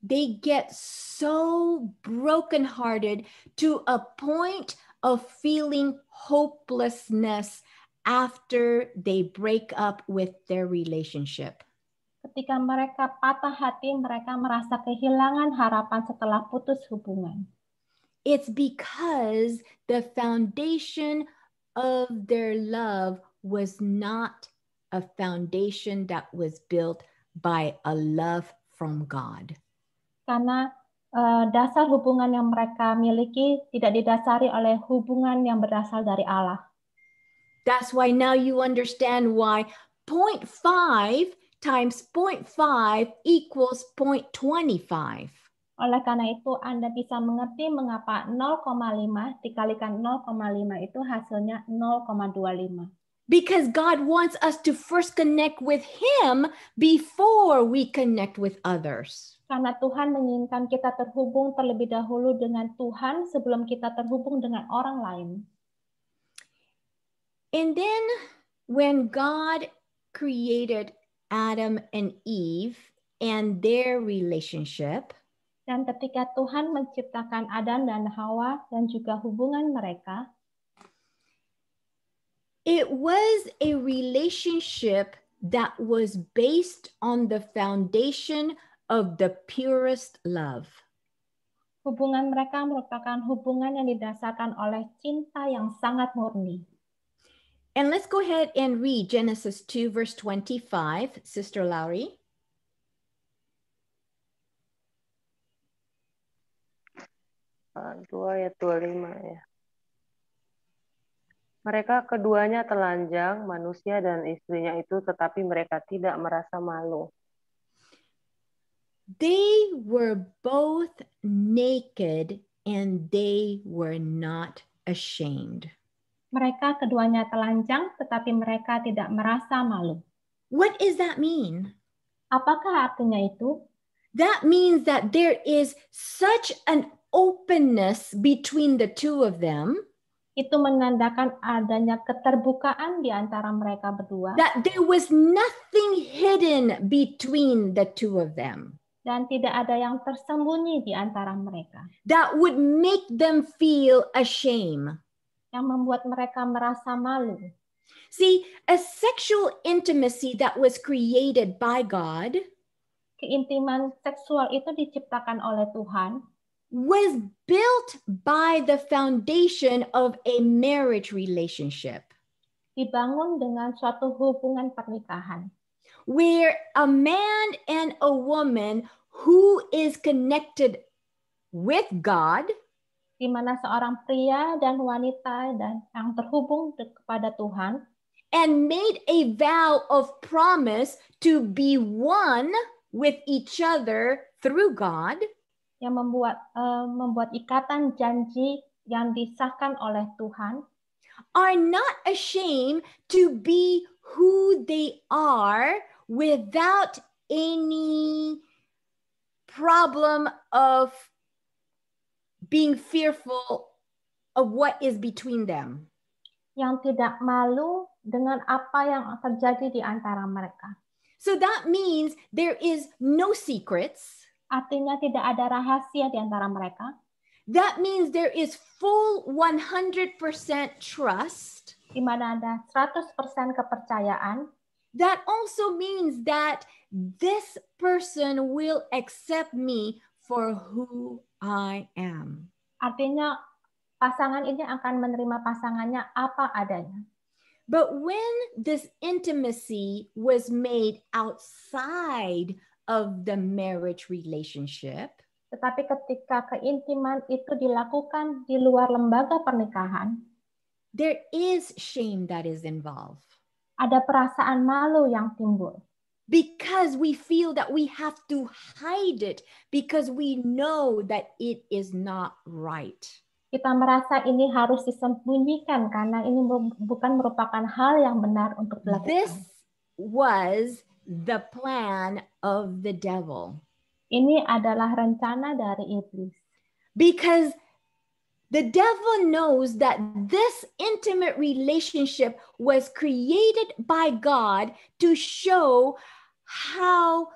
They get so brokenhearted to a point of feeling hopelessness after they break up with their relationship ketika mereka patah hati, mereka merasa kehilangan harapan setelah putus hubungan. It's because the foundation of their love was not a foundation that was built by a love from God. Karena uh, dasar hubungan yang mereka miliki tidak didasari oleh hubungan yang berasal dari Allah. That's why now you understand why point five times 0.5 equals 0.25. Oleh karena itu, Anda bisa mengerti mengapa 0,5 dikalikan 0,5 itu hasilnya 0,25. Because God wants us to first connect with Him before we connect with others. Karena Tuhan menginginkan kita terhubung terlebih dahulu dengan Tuhan sebelum kita terhubung dengan orang lain. And then when God created Adam and Eve and their relationship. Dan ketika Tuhan menciptakan Adam dan Hawa dan juga hubungan mereka, it was a relationship that was based on the foundation of the purest love. Hubungan mereka merupakan hubungan yang didasarkan oleh cinta yang sangat murni. And let's go ahead and read Genesis 2, verse 25, Sister Lowry. Uh, ah, Gloria ya 25 ya. Mereka keduanya telanjang, manusia dan istrinya itu, tetapi mereka tidak merasa malu. They were both naked and they were not ashamed. Mereka keduanya telanjang, tetapi mereka tidak merasa malu. What is that mean? Apakah artinya itu? That means that there is such an openness between the two of them. Itu menandakan adanya keterbukaan di antara mereka berdua. That there was nothing hidden between the two of them. Dan tidak ada yang tersembunyi di antara mereka. That would make them feel ashamed yang membuat mereka merasa malu. See, a sexual intimacy that was created by God keintiman seksual itu diciptakan oleh Tuhan was built by the foundation of a marriage relationship. Dibangun dengan suatu hubungan pernikahan. Where a man and a woman who is connected with God di mana seorang pria dan wanita dan yang terhubung kepada Tuhan and made a vow of promise to be one with each other through God yang membuat uh, membuat ikatan janji yang disahkan oleh Tuhan are not ashamed to be who they are without any problem of being fearful of what is between them. Yang tidak malu dengan apa yang terjadi di antara mereka. So that means there is no secrets. Artinya tidak ada rahasia di antara mereka. That means there is full 100% trust. Di mana ada 100% kepercayaan. That also means that this person will accept me for who I am. Artinya pasangan ini akan menerima pasangannya apa adanya. But when this intimacy was made outside of the marriage relationship, tetapi ketika keintiman itu dilakukan di luar lembaga pernikahan, there is shame that is involved. Ada perasaan malu yang timbul. because we feel that we have to hide it because we know that it is not right. Kita merasa ini harus disembunyikan karena ini bukan merupakan hal yang benar untuk dilakukan. This was the plan of the devil. Ini adalah rencana dari iblis. Because the devil knows that this intimate relationship was created by God to show how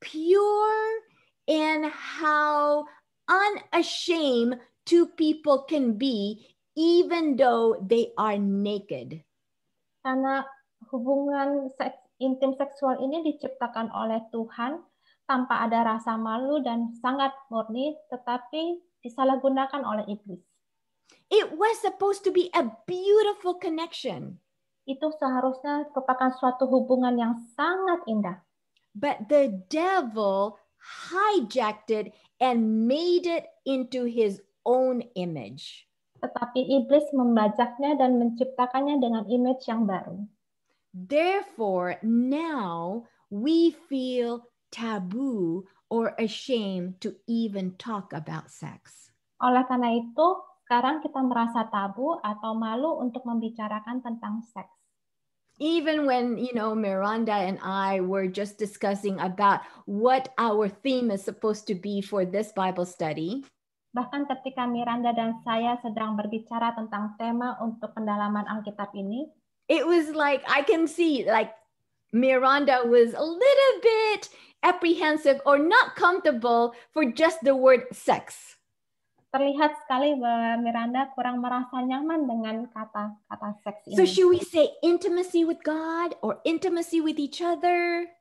pure and how unashamed two people can be even though they are naked. Karena hubungan seks, intim seksual ini diciptakan oleh Tuhan tanpa ada rasa malu dan sangat murni, tetapi disalahgunakan oleh iblis. It was supposed to be a beautiful connection. Itu seharusnya merupakan suatu hubungan yang sangat indah but the devil hijacked it and made it into his own image. Tetapi iblis membajaknya dan menciptakannya dengan image yang baru. Therefore, now we feel taboo or ashamed to even talk about sex. Oleh karena itu, sekarang kita merasa tabu atau malu untuk membicarakan tentang seks. even when you know miranda and i were just discussing about what our theme is supposed to be for this bible study bahkan ketika miranda dan saya sedang berbicara tentang tema untuk pendalaman alkitab ini it was like i can see like miranda was a little bit apprehensive or not comfortable for just the word sex terlihat sekali bahwa Miranda kurang merasa nyaman dengan kata-kata seks ini. So should we say intimacy with God or intimacy with each other?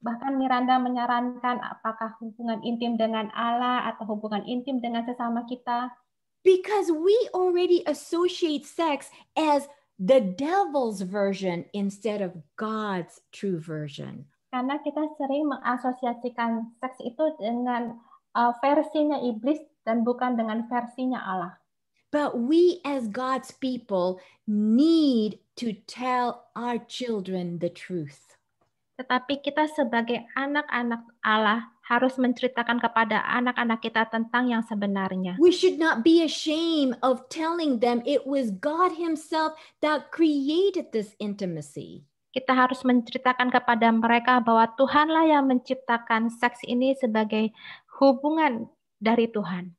Bahkan Miranda menyarankan apakah hubungan intim dengan Allah atau hubungan intim dengan sesama kita. Because we already associate sex as the devil's version instead of God's true version. Karena kita sering mengasosiasikan seks itu dengan uh, versinya iblis dan bukan dengan versinya Allah. But we as God's people need to tell our children the truth. Tetapi kita sebagai anak-anak Allah harus menceritakan kepada anak-anak kita tentang yang sebenarnya. We should not be ashamed of telling them it was God himself that created this intimacy. Kita harus menceritakan kepada mereka bahwa Tuhanlah yang menciptakan seks ini sebagai hubungan dari Tuhan.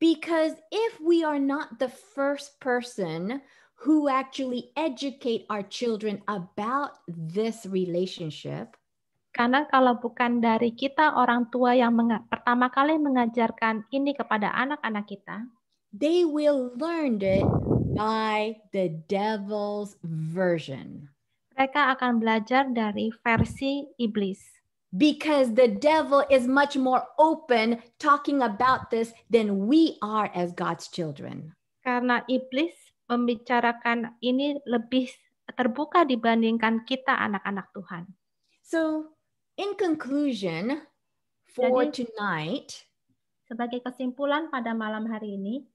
Because if we are not the first person who actually educate our children about this relationship, karena kalau bukan dari kita orang tua yang pertama kali mengajarkan ini kepada anak-anak kita, they will learn it by the devil's version. Mereka akan belajar dari versi iblis. because the devil is much more open talking about this than we are as God's children. Karena iblis membicarakan ini lebih terbuka dibandingkan kita anak-anak Tuhan. So, in conclusion for Jadi, tonight, sebagai kesimpulan pada malam hari ini,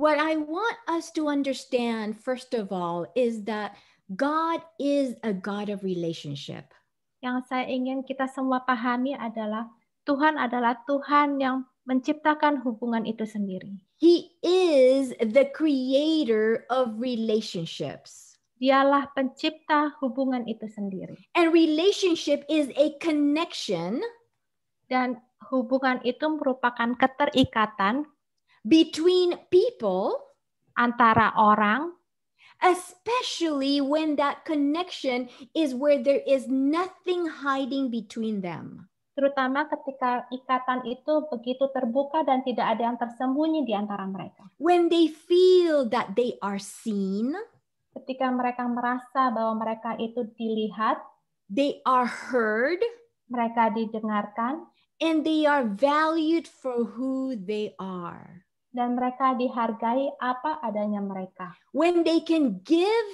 what I want us to understand first of all is that God is a God of relationship. yang saya ingin kita semua pahami adalah Tuhan adalah Tuhan yang menciptakan hubungan itu sendiri. He is the creator of relationships. Dialah pencipta hubungan itu sendiri. And relationship is a connection dan hubungan itu merupakan keterikatan between people antara orang especially when that connection is where there is nothing hiding between them. terutama ketika ikatan itu begitu terbuka dan tidak ada yang tersembunyi di antara mereka. When they feel that they are seen, ketika mereka merasa bahwa mereka itu dilihat, they are heard, mereka didengarkan, and they are valued for who they are. dan mereka dihargai apa adanya mereka. When they can give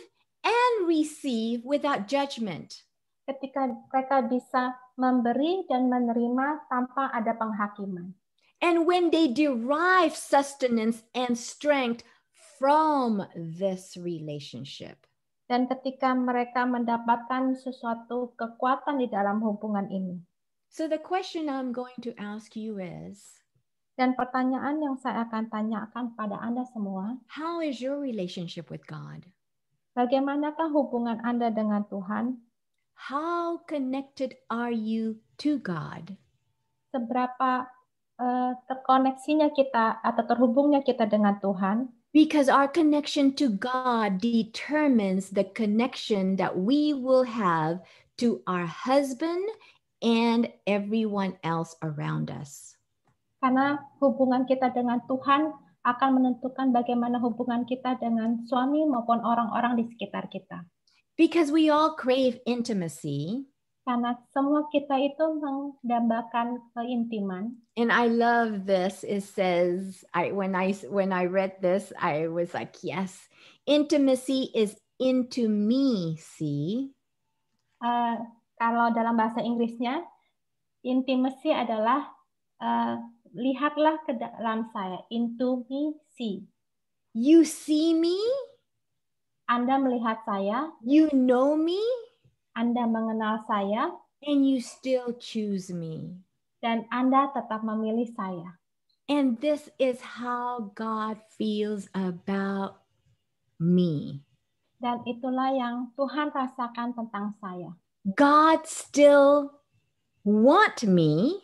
and receive without judgment. Ketika mereka bisa memberi dan menerima tanpa ada penghakiman. And when they derive sustenance and strength from this relationship. Dan ketika mereka mendapatkan sesuatu kekuatan di dalam hubungan ini. So the question I'm going to ask you is dan pertanyaan yang saya akan tanyakan pada Anda semua, how is your relationship with God? Bagaimanakah hubungan Anda dengan Tuhan? How connected are you to God? Seberapa uh, terkoneksinya kita atau terhubungnya kita dengan Tuhan? Because our connection to God determines the connection that we will have to our husband and everyone else around us. Karena hubungan kita dengan Tuhan akan menentukan bagaimana hubungan kita dengan suami maupun orang-orang di sekitar kita. Because we all crave intimacy. Karena semua kita itu mendambakan keintiman. And I love this. It says, I when I when I read this, I was like, yes, intimacy is into me, see. Uh, kalau dalam bahasa Inggrisnya, intimacy adalah uh, lihatlah ke dalam saya, into me see. You see me? Anda melihat saya. You know me? Anda mengenal saya. And you still choose me. Dan Anda tetap memilih saya. And this is how God feels about me. Dan itulah yang Tuhan rasakan tentang saya. God still want me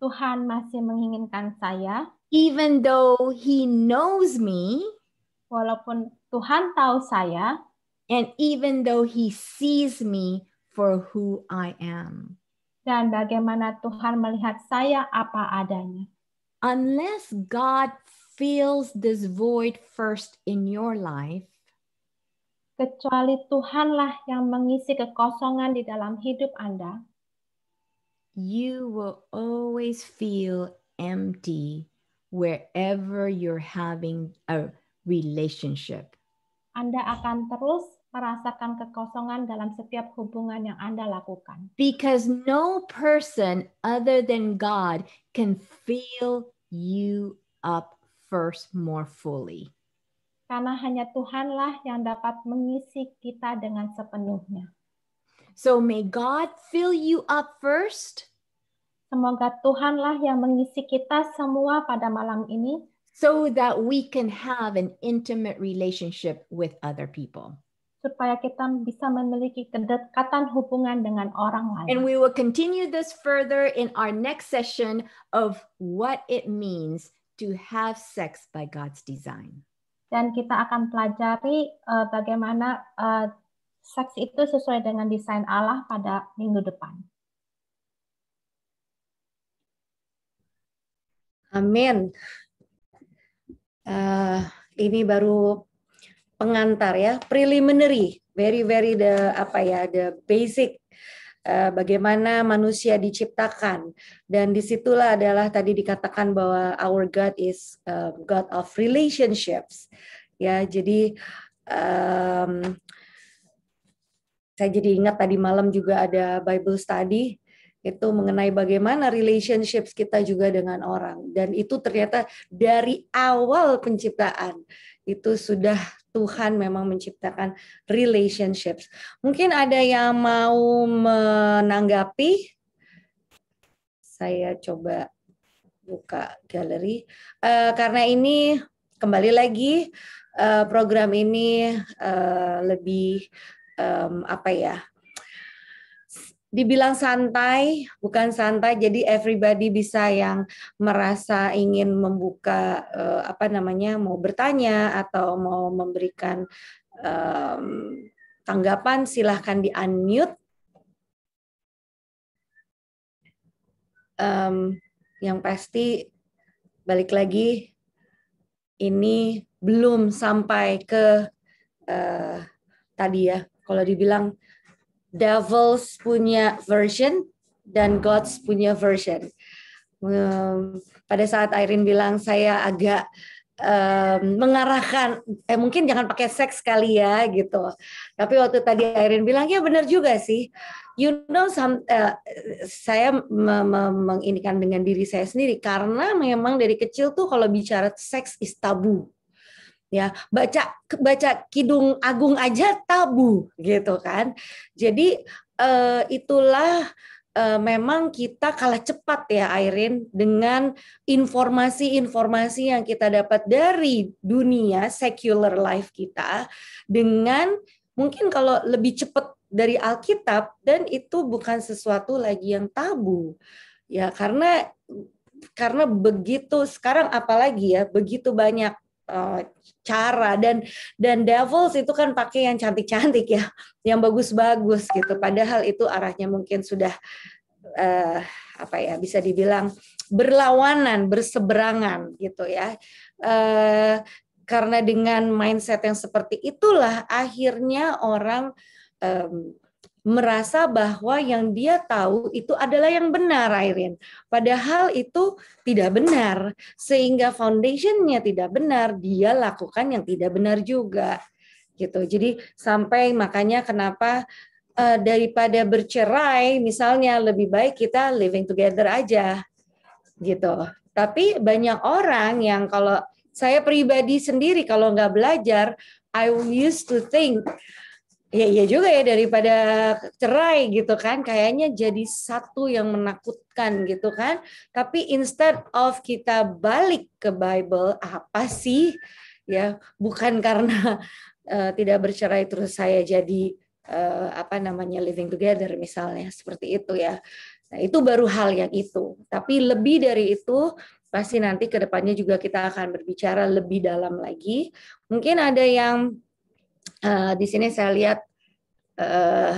Tuhan masih menginginkan saya. Even though He knows me. Walaupun Tuhan tahu saya. And even though He sees me for who I am. Dan bagaimana Tuhan melihat saya apa adanya. Unless God fills this void first in your life kecuali Tuhanlah yang mengisi kekosongan di dalam hidup Anda you will always feel empty wherever you're having a relationship. Anda akan terus merasakan kekosongan dalam setiap hubungan yang Anda lakukan. Because no person other than God can fill you up first more fully. Karena hanya Tuhanlah yang dapat mengisi kita dengan sepenuhnya. So may God fill you up first. Semoga Tuhanlah yang mengisi kita semua pada malam ini. So that we can have an intimate relationship with other people. Supaya kita bisa memiliki kedekatan hubungan dengan orang lain. And we will continue this further in our next session of what it means to have sex by God's design. Dan kita akan pelajari uh, bagaimana uh, seks itu sesuai dengan desain Allah pada minggu depan. Amin. Uh, ini baru pengantar ya, preliminary, very very the apa ya, the basic uh, bagaimana manusia diciptakan dan disitulah adalah tadi dikatakan bahwa our God is eh, God of relationships ya jadi um, saya jadi ingat tadi malam juga ada Bible study itu mengenai bagaimana relationships kita juga dengan orang dan itu ternyata dari awal penciptaan itu sudah Tuhan memang menciptakan relationships. Mungkin ada yang mau menanggapi? Saya coba buka galeri. Eh, karena ini kembali lagi eh, program ini eh, lebih um, apa ya dibilang santai, bukan santai. Jadi everybody bisa yang merasa ingin membuka uh, apa namanya mau bertanya atau mau memberikan um, tanggapan silahkan di unmute. Um, yang pasti balik lagi ini belum sampai ke uh, tadi ya kalau dibilang devils punya version dan God's punya version. pada saat Irene bilang saya agak um, mengarahkan, eh mungkin jangan pakai seks kali ya gitu. Tapi waktu tadi Irene bilang ya benar juga sih. You know, some, uh, saya me me mengindikan dengan diri saya sendiri karena memang dari kecil tuh kalau bicara seks is tabu ya baca baca kidung agung aja tabu gitu kan jadi uh, itulah uh, memang kita kalah cepat ya Airin dengan informasi-informasi yang kita dapat dari dunia secular life kita dengan mungkin kalau lebih cepat dari Alkitab dan itu bukan sesuatu lagi yang tabu ya karena karena begitu sekarang apalagi ya begitu banyak Eh, cara dan dan devils itu kan pakai yang cantik-cantik ya, yang bagus-bagus gitu. Padahal itu arahnya mungkin sudah uh, apa ya bisa dibilang berlawanan, berseberangan gitu ya. Uh, karena dengan mindset yang seperti itulah akhirnya orang um, merasa bahwa yang dia tahu itu adalah yang benar, Irene. Padahal itu tidak benar, sehingga foundationnya tidak benar, dia lakukan yang tidak benar juga. Gitu. Jadi sampai makanya kenapa uh, daripada bercerai, misalnya lebih baik kita living together aja, gitu. Tapi banyak orang yang kalau saya pribadi sendiri kalau nggak belajar, I used to think Ya iya juga ya daripada cerai gitu kan kayaknya jadi satu yang menakutkan gitu kan. Tapi instead of kita balik ke Bible apa sih ya bukan karena uh, tidak bercerai terus saya jadi uh, apa namanya living together misalnya seperti itu ya. Nah, itu baru hal yang itu. Tapi lebih dari itu pasti nanti kedepannya juga kita akan berbicara lebih dalam lagi. Mungkin ada yang uh, di sini saya lihat uh,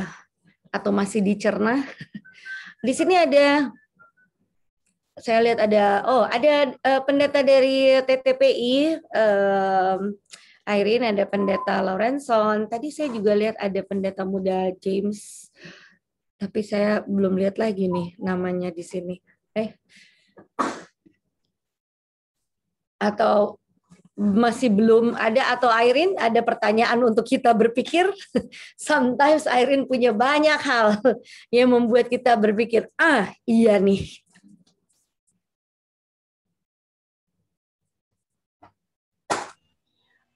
atau masih dicerna. di sini ada saya lihat ada oh ada uh, pendeta dari TTPI uh, Irene ada pendeta Lorenson Tadi saya juga lihat ada pendeta muda James. Tapi saya belum lihat lagi nih namanya di sini. Eh atau masih belum ada atau Airin ada pertanyaan untuk kita berpikir. Sometimes Airin punya banyak hal yang membuat kita berpikir, ah iya nih.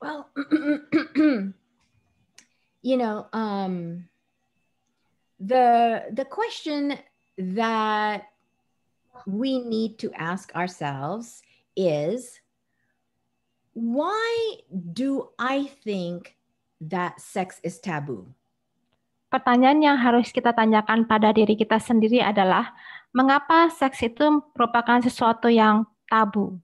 Well, you know, um, the the question that we need to ask ourselves is why do I think that sex is taboo? Pertanyaan yang harus kita tanyakan pada diri kita sendiri adalah mengapa seks itu merupakan sesuatu yang tabu?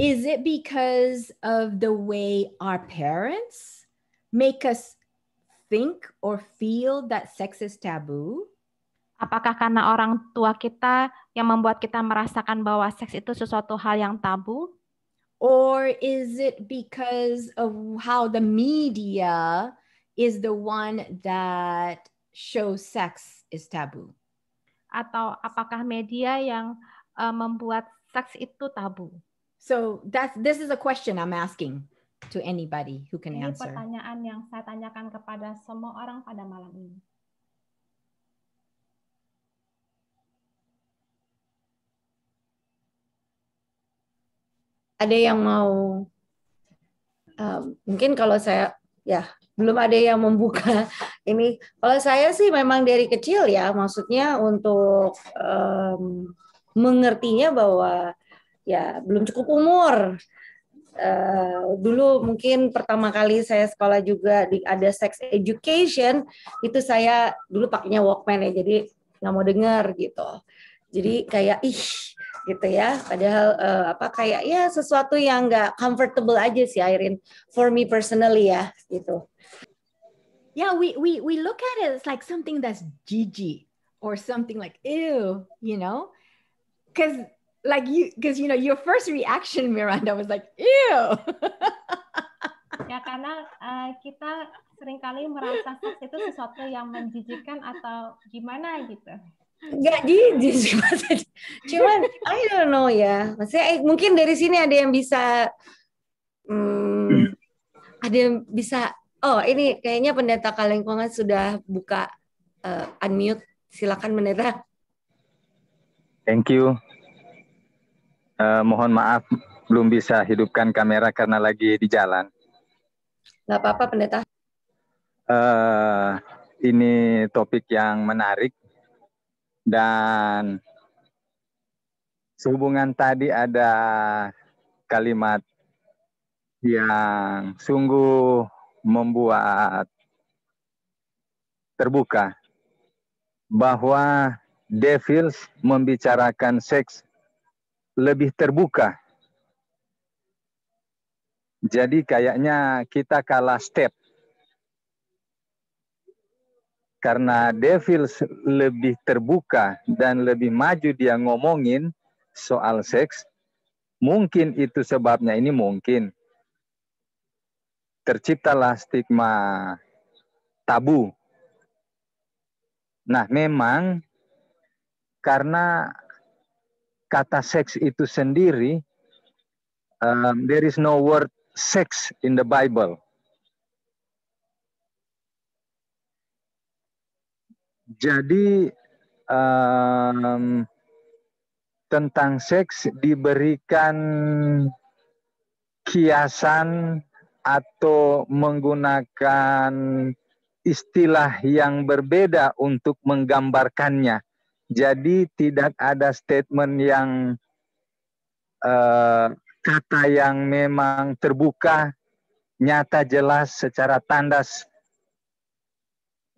Is it because of the way our parents make us think or feel that sex is taboo? Apakah karena orang tua kita yang membuat kita merasakan bahwa seks itu sesuatu hal yang tabu? Or is it because of how the media is the one that shows sex is taboo? Atau apakah media yang uh, membuat seks itu tabu? So that's this is a question I'm asking to anybody who can ini answer. Ini pertanyaan yang saya tanyakan kepada semua orang pada malam ini. ada yang mau uh, mungkin kalau saya ya belum ada yang membuka ini kalau saya sih memang dari kecil ya maksudnya untuk um, mengertinya bahwa ya belum cukup umur Uh, dulu mungkin pertama kali saya sekolah juga di ada sex education itu saya dulu pakainya Walkman ya jadi nggak mau dengar gitu jadi kayak ih gitu ya. Padahal uh, apa kayak ya sesuatu yang nggak comfortable aja sih Irene for me personally ya gitu. Yeah, we we we look at it as like something that's GG or something like ew, you know? cause like you cause you know your first reaction Miranda was like ew. ya karena uh, kita seringkali merasa seks itu sesuatu yang menjijikkan atau gimana gitu nggak jijik cuman I don't know ya maksudnya eh, mungkin dari sini ada yang bisa hmm, ada yang bisa oh ini kayaknya pendeta kalengkongan sudah buka uh, unmute silakan pendeta thank you uh, mohon maaf belum bisa hidupkan kamera karena lagi di jalan Gak apa-apa pendeta uh, ini topik yang menarik dan sehubungan tadi ada kalimat yang sungguh membuat terbuka bahwa Devils membicarakan seks lebih terbuka. Jadi kayaknya kita kalah step karena Devil lebih terbuka dan lebih maju dia ngomongin soal seks, mungkin itu sebabnya ini mungkin terciptalah stigma tabu. Nah, memang karena kata seks itu sendiri um, there is no word sex in the Bible. Jadi um, tentang seks diberikan kiasan atau menggunakan istilah yang berbeda untuk menggambarkannya. Jadi tidak ada statement yang uh, kata yang memang terbuka, nyata jelas secara tandas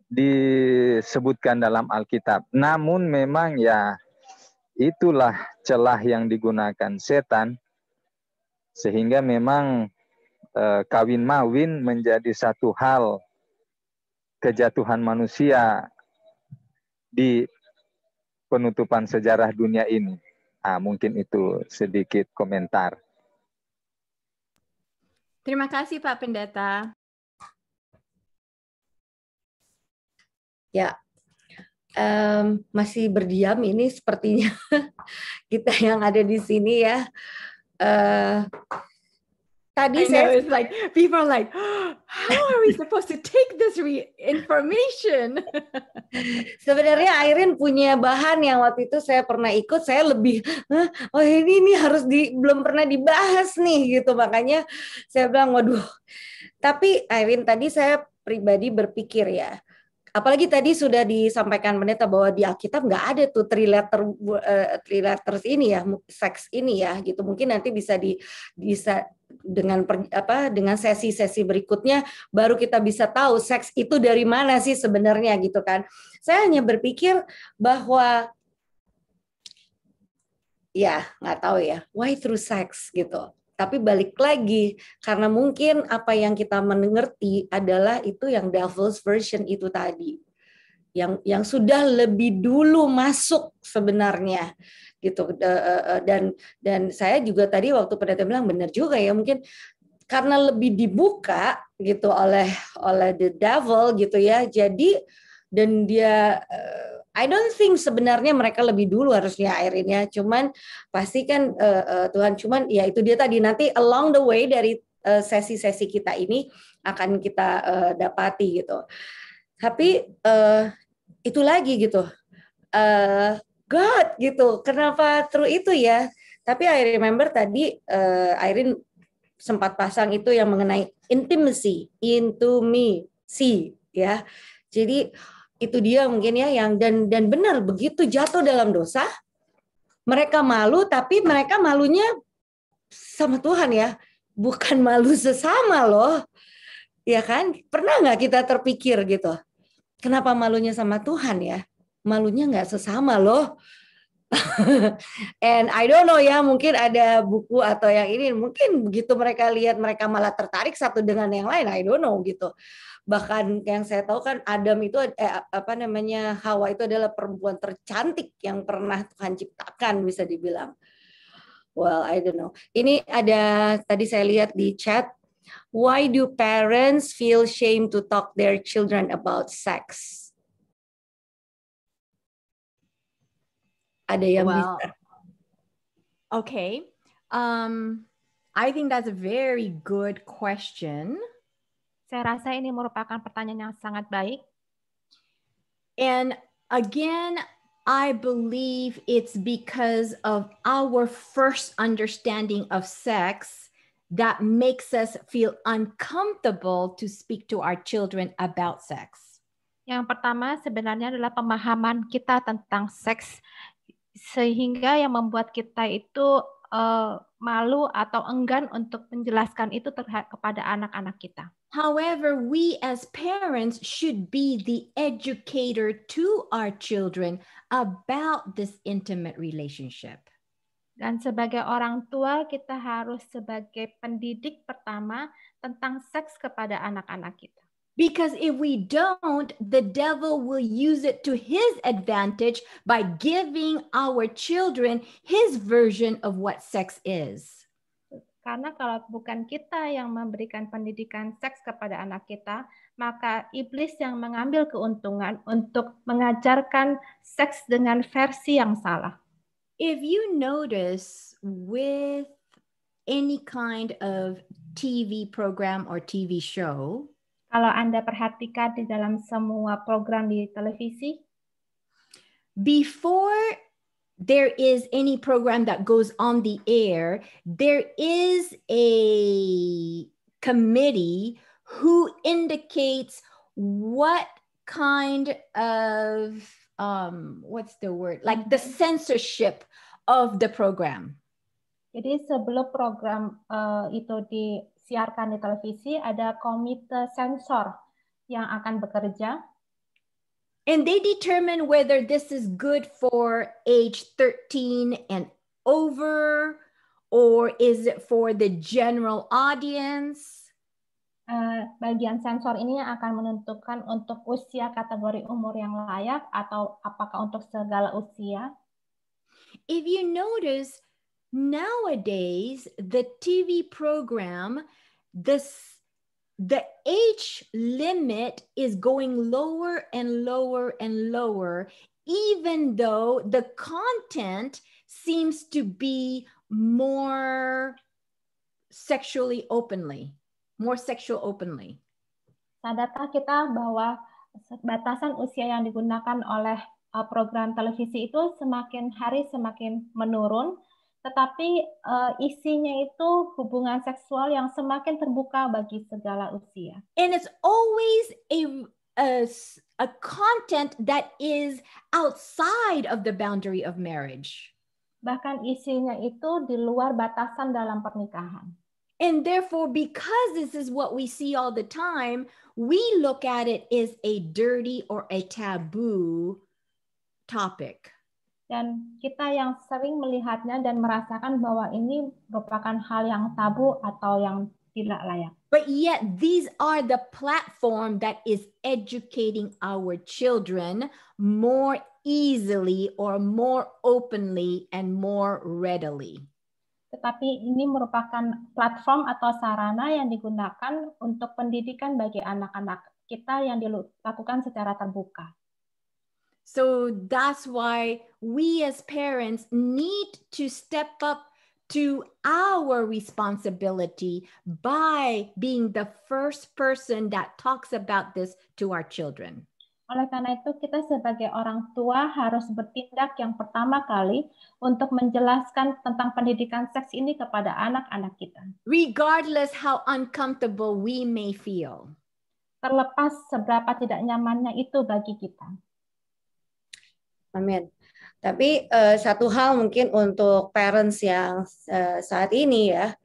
disebutkan dalam Alkitab. Namun memang ya itulah celah yang digunakan setan sehingga memang e, kawin mawin menjadi satu hal kejatuhan manusia di penutupan sejarah dunia ini. Ah, mungkin itu sedikit komentar. Terima kasih Pak Pendeta. Ya, um, masih berdiam ini sepertinya kita yang ada di sini ya. Uh, tadi I saya know, it's like people like how are we supposed to take this re- information sebenarnya Airin punya bahan yang waktu itu saya pernah ikut saya lebih oh ini ini harus di belum pernah dibahas nih gitu makanya saya bilang waduh tapi Airin tadi saya pribadi berpikir ya Apalagi tadi sudah disampaikan pendeta bahwa di Alkitab nggak ada tuh three letter uh, three letters ini ya, seks ini ya gitu. Mungkin nanti bisa di bisa dengan per, apa dengan sesi-sesi berikutnya baru kita bisa tahu seks itu dari mana sih sebenarnya gitu kan. Saya hanya berpikir bahwa ya nggak tahu ya why through sex gitu tapi balik lagi, karena mungkin apa yang kita mengerti adalah itu yang devil's version itu tadi. Yang, yang sudah lebih dulu masuk sebenarnya gitu eh, eh, eh, dan dan saya juga tadi waktu pendeta bilang benar juga ya mungkin karena lebih dibuka gitu oleh oleh the devil gitu ya jadi dan dia I don't think sebenarnya mereka lebih dulu harus Airin ya. Cuman pasti kan uh, uh, Tuhan cuman ya itu dia tadi nanti along the way dari eh, sesi-sesi kita ini akan kita uh, dapati gitu. Tapi uh, itu lagi gitu. Uh, God gitu. Kenapa true itu ya? Tapi I remember tadi uh, Irene sempat pasang itu yang mengenai intimacy into me see ya. Jadi itu dia mungkin ya yang dan dan benar begitu jatuh dalam dosa mereka malu tapi mereka malunya sama Tuhan ya bukan malu sesama loh ya kan pernah nggak kita terpikir gitu kenapa malunya sama Tuhan ya malunya nggak sesama loh and I don't know ya mungkin ada buku atau yang ini mungkin begitu mereka lihat mereka malah tertarik satu dengan yang lain I don't know gitu bahkan yang saya tahu kan Adam itu eh, apa namanya Hawa itu adalah perempuan tercantik yang pernah Tuhan ciptakan bisa dibilang. Well, I don't know. Ini ada tadi saya lihat di chat Why do parents feel shame to talk their children about sex? Ada yang well, bisa. Okay. Um, I think that's a very good question. Saya rasa ini merupakan pertanyaan yang sangat baik. And again, I believe it's because of our first understanding of sex that makes us feel uncomfortable to speak to our children about sex. Yang pertama sebenarnya adalah pemahaman kita tentang seks sehingga yang membuat kita itu uh, malu atau enggan untuk menjelaskan itu terhadap kepada anak-anak kita. However, we as parents should be the educator to our children about this intimate relationship. Dan sebagai orang tua, kita harus sebagai pendidik pertama tentang seks kepada anak-anak kita. Because if we don't, the devil will use it to his advantage by giving our children his version of what sex is. Karena kalau bukan kita yang memberikan pendidikan seks kepada anak kita, maka iblis yang mengambil keuntungan untuk mengajarkan seks dengan versi yang salah. If you notice with any kind of TV program or TV show, Kalau Anda perhatikan di dalam semua program di televisi, before there is any program that goes on the air, there is a committee who indicates what kind of um, what's the word like the mm-hmm. censorship of the program. Jadi sebelum program uh, itu di siarkan di televisi, ada komite sensor yang akan bekerja. And they determine whether this is good for age 13 and over, or is it for the general audience? Uh, bagian sensor ini yang akan menentukan untuk usia kategori umur yang layak atau apakah untuk segala usia. If you notice, nowadays the tv program this the age limit is going lower and lower and lower even though the content seems to be more sexually openly more sexual openly sadarkah kita bahwa batasan usia yang digunakan oleh uh, program televisi itu semakin hari semakin menurun tetapi uh, isinya itu hubungan seksual yang semakin terbuka bagi segala usia. And it's always a a, a content that is outside of the boundary of marriage. Bahkan isinya itu di luar batasan dalam pernikahan. And therefore, because this is what we see all the time, we look at it as a dirty or a taboo topic dan kita yang sering melihatnya dan merasakan bahwa ini merupakan hal yang tabu atau yang tidak layak. But yet these are the platform that is educating our children more easily or more openly and more readily. Tetapi ini merupakan platform atau sarana yang digunakan untuk pendidikan bagi anak-anak kita yang dilakukan secara terbuka. So that's why we as parents need to step up to our responsibility by being the first person that talks about this to our children. Oleh karena itu, kita sebagai orang tua harus bertindak yang pertama kali untuk menjelaskan tentang pendidikan seks ini kepada anak-anak kita. Regardless how uncomfortable we may feel. Terlepas seberapa tidak nyamannya itu bagi kita. Amin. Tapi uh, satu hal mungkin untuk parents yang uh, saat ini ya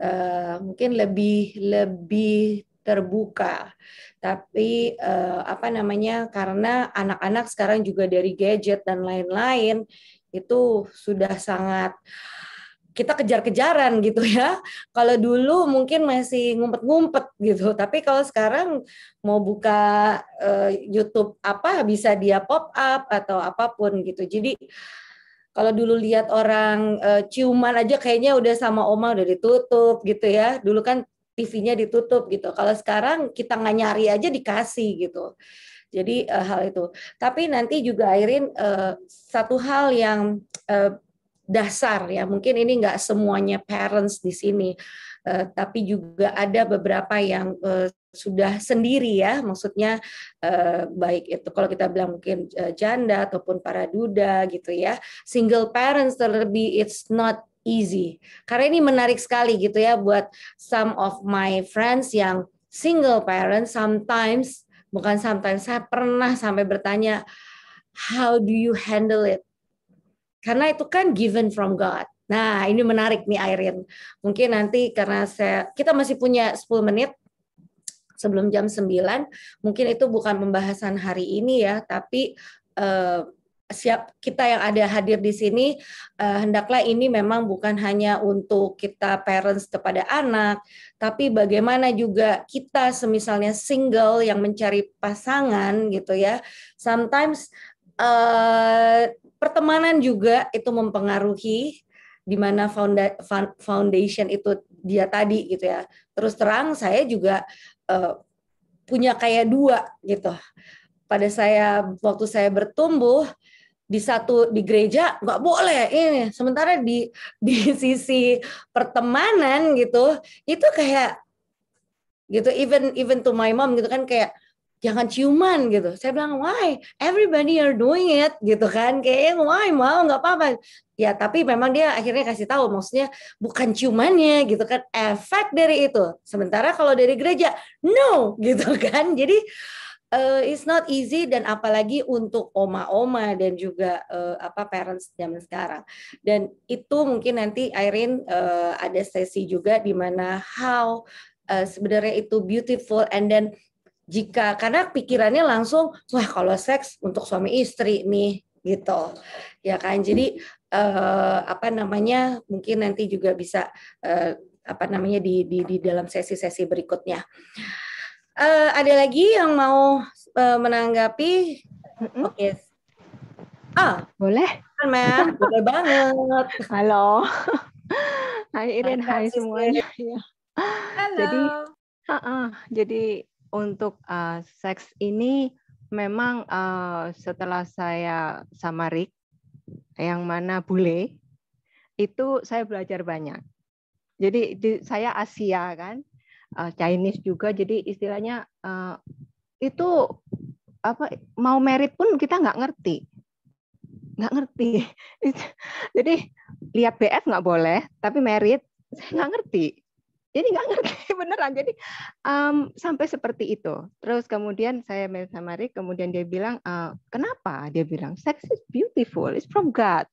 uh, mungkin lebih lebih terbuka. Tapi uh, apa namanya? Karena anak-anak sekarang juga dari gadget dan lain-lain itu sudah sangat kita kejar-kejaran gitu ya. Kalau dulu mungkin masih ngumpet-ngumpet gitu, tapi kalau sekarang mau buka uh, YouTube apa bisa dia pop up atau apapun gitu. Jadi kalau dulu lihat orang uh, ciuman aja kayaknya udah sama oma udah ditutup gitu ya. Dulu kan TV-nya ditutup gitu. Kalau sekarang kita nggak nyari aja dikasih gitu. Jadi uh, hal itu. Tapi nanti juga Airin uh, satu hal yang uh, dasar ya mungkin ini nggak semuanya parents di sini uh, tapi juga ada beberapa yang uh, sudah sendiri ya maksudnya uh, baik itu kalau kita bilang mungkin janda ataupun para duda gitu ya single parents terlebih it's not easy karena ini menarik sekali gitu ya buat some of my friends yang single parents sometimes bukan sometimes saya pernah sampai bertanya how do you handle it karena itu kan given from God. Nah, ini menarik nih Irene. Mungkin nanti karena saya kita masih punya 10 menit sebelum jam 9, mungkin itu bukan pembahasan hari ini ya, tapi eh, siap kita yang ada hadir di sini eh, hendaklah ini memang bukan hanya untuk kita parents kepada anak, tapi bagaimana juga kita semisalnya single yang mencari pasangan gitu ya. Sometimes eh pertemanan juga itu mempengaruhi di mana foundation itu dia tadi gitu ya. Terus terang saya juga uh, punya kayak dua gitu. Pada saya waktu saya bertumbuh di satu di gereja nggak boleh ini sementara di di sisi pertemanan gitu itu kayak gitu even even to my mom gitu kan kayak jangan ciuman gitu saya bilang why everybody are doing it gitu kan kayak eh, why mau nggak apa-apa ya tapi memang dia akhirnya kasih tahu maksudnya bukan ciumannya gitu kan efek dari itu sementara kalau dari gereja no gitu kan jadi uh, it's not easy dan apalagi untuk oma-oma dan juga uh, apa parents zaman sekarang. Dan itu mungkin nanti Irene uh, ada sesi juga di mana how uh, sebenarnya itu beautiful and then jika karena pikirannya langsung wah kalau seks untuk suami istri nih gitu ya kan jadi eh, apa namanya mungkin nanti juga bisa eh, apa namanya di di, di dalam sesi-sesi berikutnya eh, ada lagi yang mau eh, menanggapi mm -hmm. oke okay. ah boleh kan Mel boleh banget halo Hai Irin, hai semuanya. Iya. Halo. Jadi, uh -uh, jadi untuk uh, seks ini memang uh, setelah saya sama Rick yang mana bule itu saya belajar banyak. Jadi di, saya Asia kan, uh, Chinese juga. Jadi istilahnya uh, itu apa mau merit pun kita nggak ngerti, nggak ngerti. Jadi lihat BF nggak boleh, tapi merit saya nggak ngerti jadi nggak ngerti beneran jadi um, sampai seperti itu terus kemudian saya main sama Rick kemudian dia bilang uh, kenapa dia bilang sex is beautiful it's from God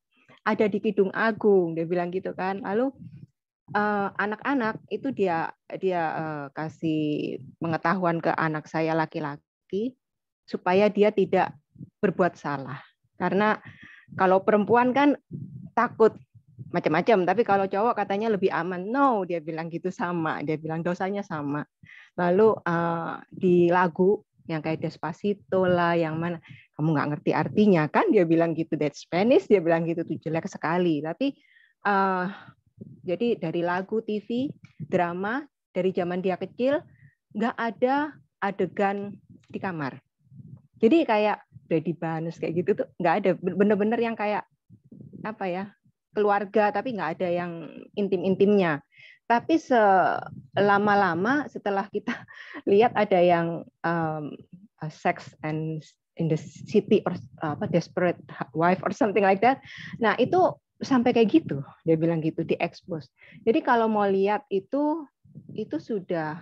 ada di Kidung Agung dia bilang gitu kan lalu eh, anak-anak uh, itu dia dia uh, kasih pengetahuan ke anak saya laki-laki supaya dia tidak berbuat salah karena kalau perempuan kan takut macam-macam tapi kalau cowok katanya lebih aman no dia bilang gitu sama dia bilang dosanya sama lalu uh, di lagu yang kayak Despacito lah yang mana kamu nggak ngerti artinya kan dia bilang gitu that Spanish dia bilang gitu tuh jelek sekali tapi uh, jadi dari lagu TV drama dari zaman dia kecil nggak ada adegan di kamar jadi kayak udah Banus kayak gitu tuh nggak ada bener-bener yang kayak apa ya keluarga tapi nggak ada yang intim-intimnya. Tapi selama-lama setelah kita lihat ada yang um, sex and in the city or apa desperate wife or something like that. Nah, itu sampai kayak gitu. Dia bilang gitu di expose. Jadi kalau mau lihat itu itu sudah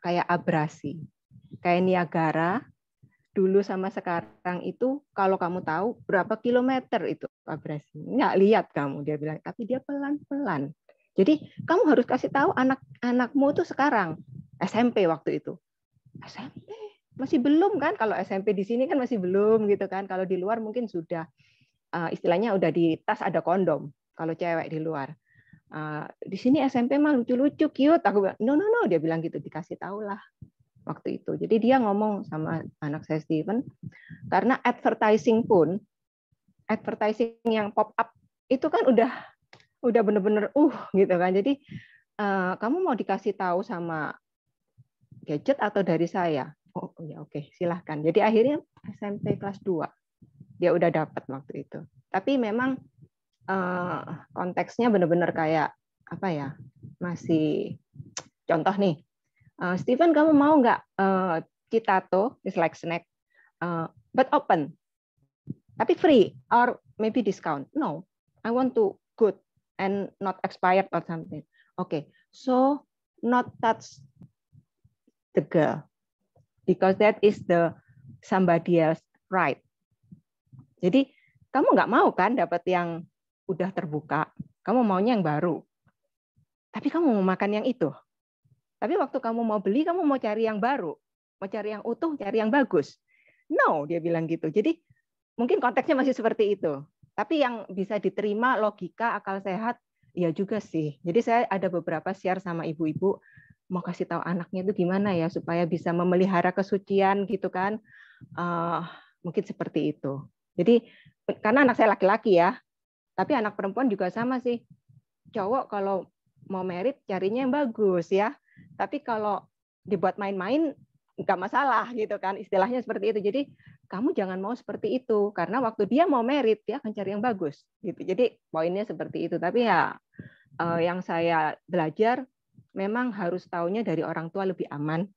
kayak abrasi. Kayak Niagara dulu sama sekarang itu kalau kamu tahu berapa kilometer itu abrasi nggak lihat kamu dia bilang tapi dia pelan pelan jadi kamu harus kasih tahu anak anakmu tuh sekarang SMP waktu itu SMP masih belum kan kalau SMP di sini kan masih belum gitu kan kalau di luar mungkin sudah eh, istilahnya udah di tas ada kondom kalau cewek di luar eh, di sini SMP mah lucu-lucu cute aku bilang no no no dia bilang gitu dikasih tahu lah waktu itu. Jadi dia ngomong sama anak saya Steven, karena advertising pun, advertising yang pop up itu kan udah udah bener-bener uh gitu kan. Jadi uh, kamu mau dikasih tahu sama gadget atau dari saya? Oh ya oke okay, silahkan. Jadi akhirnya SMP kelas 2 dia udah dapat waktu itu. Tapi memang uh, konteksnya bener-bener kayak apa ya masih contoh nih Eh, Steven kamu mau nggak uh, eh, citato is like snack uh, but open tapi free or maybe discount no I want to good and not expired or something oke okay. so not touch the girl because that is the somebody else right jadi kamu nggak mau kan dapat yang udah terbuka kamu maunya yang baru tapi kamu mau makan yang itu tapi waktu kamu mau beli, kamu mau cari yang baru, mau cari yang utuh, cari yang bagus. No, dia bilang gitu. Jadi mungkin konteksnya masih seperti itu. Tapi yang bisa diterima logika akal sehat, ya juga sih. Jadi saya ada beberapa share sama ibu-ibu mau kasih tahu anaknya itu gimana ya supaya bisa memelihara kesucian gitu kan. Uh, mungkin seperti itu. Jadi karena anak saya laki-laki ya, tapi anak perempuan juga sama sih. Cowok kalau mau merit carinya yang bagus ya. Tapi kalau dibuat main-main nggak masalah gitu kan istilahnya seperti itu jadi kamu jangan mau seperti itu karena waktu dia mau merit dia akan cari yang bagus gitu jadi poinnya seperti itu tapi ya eh, yang saya belajar memang harus tahunya dari orang tua lebih aman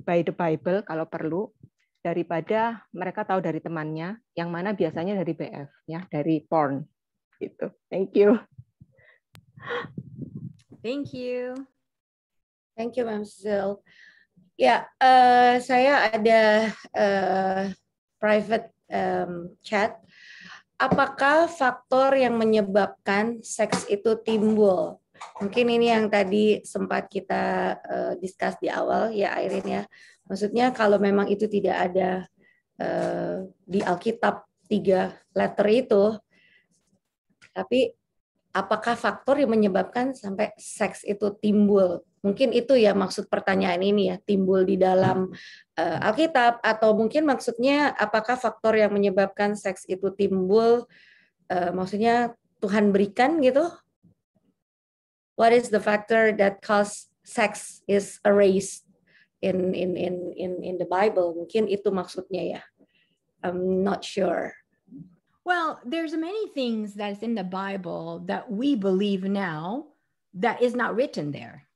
by the Bible kalau perlu daripada mereka tahu dari temannya yang mana biasanya dari BF ya dari porn gitu thank you thank you Thank you, Mam Zul. Ya, uh, saya ada uh, private um, chat. Apakah faktor yang menyebabkan seks itu timbul? Mungkin ini yang tadi sempat kita uh, discuss di awal ya, Irene ya. Maksudnya kalau memang itu tidak ada uh, di Alkitab tiga letter itu, tapi apakah faktor yang menyebabkan sampai seks itu timbul? Mungkin itu ya maksud pertanyaan ini ya, timbul di dalam uh, Alkitab atau mungkin maksudnya apakah faktor yang menyebabkan seks itu timbul uh, maksudnya Tuhan berikan gitu? What is the factor that cause sex is erased in in in in in the Bible? Mungkin itu maksudnya ya. I'm not sure. Well, there's many things that's in the Bible that we believe now that is not written there.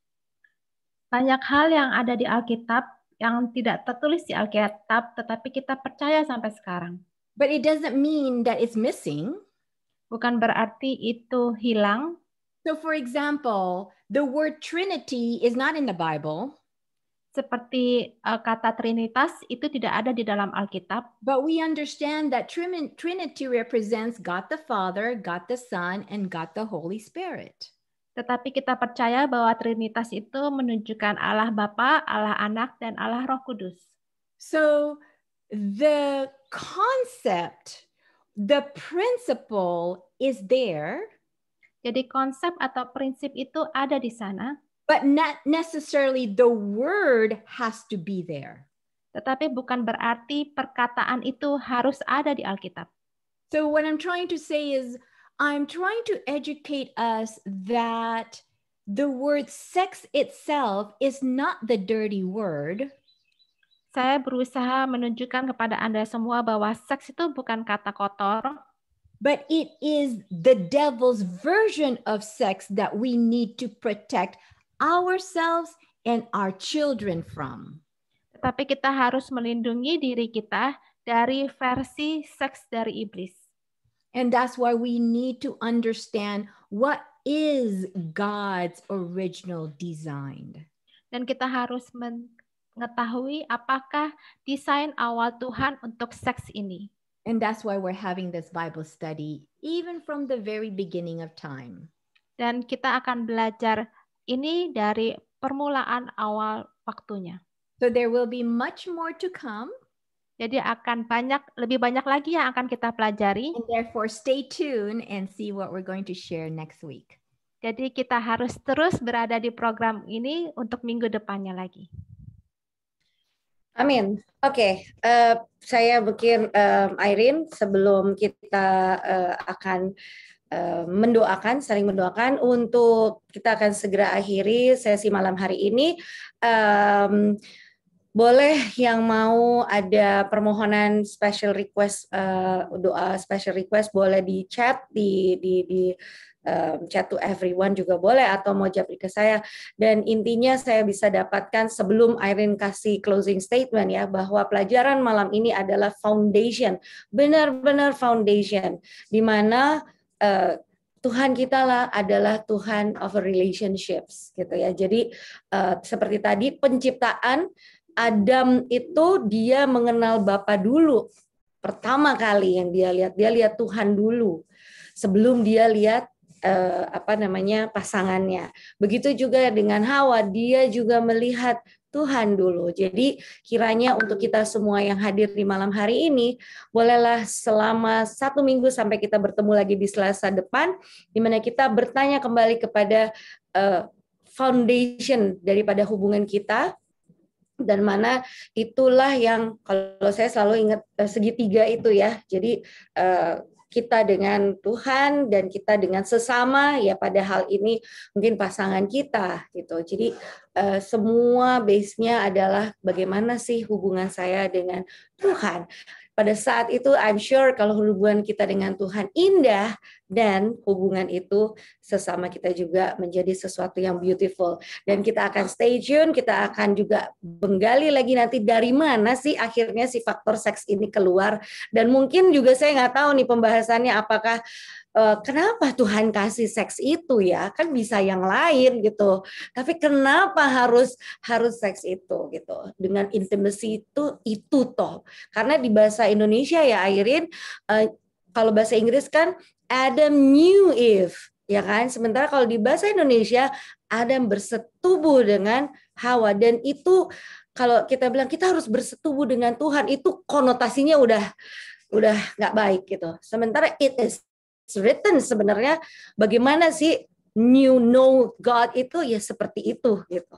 Banyak hal yang ada di Alkitab yang tidak tertulis di Alkitab tetapi kita percaya sampai sekarang. But it doesn't mean that it's missing. Bukan berarti itu hilang. So for example, the word Trinity is not in the Bible. seperti uh, kata Trinitas itu tidak ada di dalam Alkitab. But we understand that Trinity represents God the Father, God the Son, and God the Holy Spirit. Tetapi kita percaya bahwa Trinitas itu menunjukkan Allah Bapa, Allah Anak, dan Allah Roh Kudus. So the concept, the principle is there. Jadi konsep atau prinsip itu ada di sana. But not necessarily the word has to be there. Tetapi bukan berarti perkataan itu harus ada di Alkitab. So what I'm trying to say is I'm trying to educate us that the word sex itself is not the dirty word. Saya berusaha menunjukkan kepada Anda semua bahwa seks itu bukan kata kotor. But it is the devil's version of sex that we need to protect ourselves and our children from. Tetapi kita harus melindungi diri kita dari versi seks dari iblis. And that's why we need to understand what is God's original design. Dan kita harus mengetahui apakah desain awal Tuhan untuk seks ini. And that's why we're having this Bible study even from the very beginning of time. Dan kita akan belajar Ini dari permulaan awal waktunya. So there will be much more to come. Jadi akan banyak lebih banyak lagi yang akan kita pelajari. And therefore stay tuned and see what we're going to share next week. Jadi kita harus terus berada di program ini untuk minggu depannya lagi. Amin. Oke, okay. uh, eh, saya bikin uh, eh, Irene sebelum kita uh, akan Eh, mendoakan, saling mendoakan untuk kita akan segera akhiri sesi malam hari ini. Um, boleh yang mau ada permohonan special request uh, doa special request boleh di chat di di di um, chat to everyone juga boleh atau mau japri ke saya dan intinya saya bisa dapatkan sebelum Irene kasih closing statement ya bahwa pelajaran malam ini adalah foundation benar-benar foundation di mana Eh, Tuhan kita lah adalah Tuhan of relationships gitu ya. Jadi eh, seperti tadi penciptaan Adam itu dia mengenal Bapa dulu pertama kali yang dia lihat dia lihat Tuhan dulu sebelum dia lihat eh, apa namanya pasangannya. Begitu juga dengan Hawa, dia juga melihat Tuhan dulu. Jadi kiranya untuk kita semua yang hadir di malam hari ini, bolehlah selama satu minggu sampai kita bertemu lagi di Selasa depan, di mana kita bertanya kembali kepada uh, foundation daripada hubungan kita, dan mana itulah yang kalau saya selalu ingat eh, segitiga itu ya. Jadi eh, kita dengan Tuhan dan kita dengan sesama ya pada hal ini mungkin pasangan kita gitu. Jadi uh, semua base-nya adalah bagaimana sih hubungan saya dengan Tuhan pada saat itu I'm sure kalau hubungan kita dengan Tuhan indah dan hubungan itu sesama kita juga menjadi sesuatu yang beautiful dan kita akan stay tune kita akan juga menggali lagi nanti dari mana sih akhirnya si faktor seks ini keluar dan mungkin juga saya nggak tahu nih pembahasannya apakah Eh, kenapa Tuhan kasih seks itu ya kan bisa yang lain gitu tapi kenapa harus harus seks itu gitu dengan intimasi itu itu toh karena di bahasa Indonesia ya Airin uh, kalau bahasa Inggris kan Adam knew Eve, ya kan sementara kalau di bahasa Indonesia Adam bersetubuh dengan Hawa dan itu kalau kita bilang kita harus bersetubuh dengan Tuhan itu konotasinya udah udah nggak baik gitu. Sementara it is written sebenarnya bagaimana sih new know God itu ya seperti itu gitu.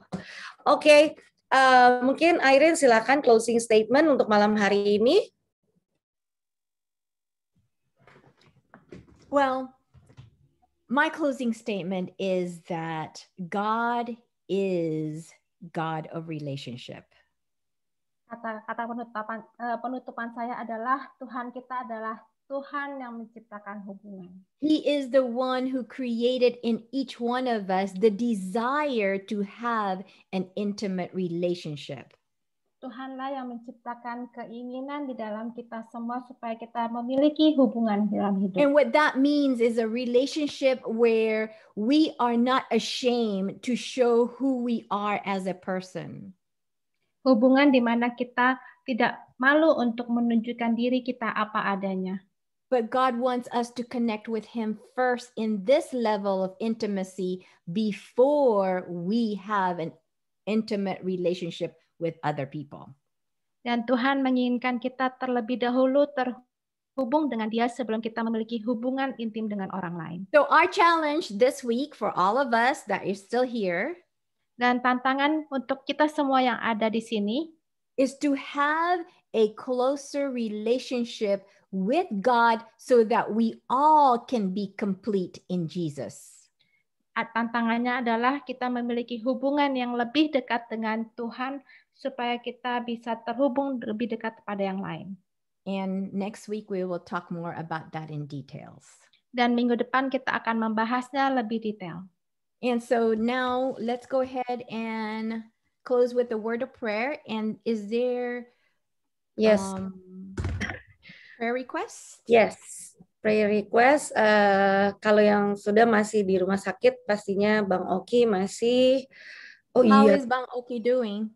Oke, okay. uh, eh, mungkin Irene silakan closing statement untuk malam hari ini. Well, my closing statement is that God is God of relationship. Kata kata penutupan eh, penutupan saya adalah Tuhan kita adalah Tuhan yang menciptakan hubungan. He is the one who created in each one of us the desire to have an intimate relationship. Tuhanlah yang menciptakan keinginan di dalam kita semua supaya kita memiliki hubungan dalam hidup. And what that means is a relationship where we are not ashamed to show who we are as a person. Hubungan di mana kita tidak malu untuk menunjukkan diri kita apa adanya but God wants us to connect with Him first in this level of intimacy before we have an intimate relationship with other people. Dan Tuhan menginginkan kita terlebih dahulu terhubung dengan Dia sebelum kita memiliki hubungan intim dengan orang lain. So our challenge this week for all of us that is still here dan tantangan untuk kita semua yang ada di sini is to have a closer relationship with God so that we all can be complete in Jesus. Tantangannya adalah kita memiliki hubungan yang lebih dekat dengan Tuhan supaya kita bisa terhubung lebih dekat kepada yang lain. And next week we will talk more about that in details. Dan minggu depan kita akan membahasnya lebih detail. And so now let's go ahead and close with a word of prayer. And is there Yes. Um, prayer request? Yes. Prayer request. Uh, kalau yang sudah masih di rumah sakit, pastinya Bang Oki masih. Oh How iya. How is Bang Oki doing?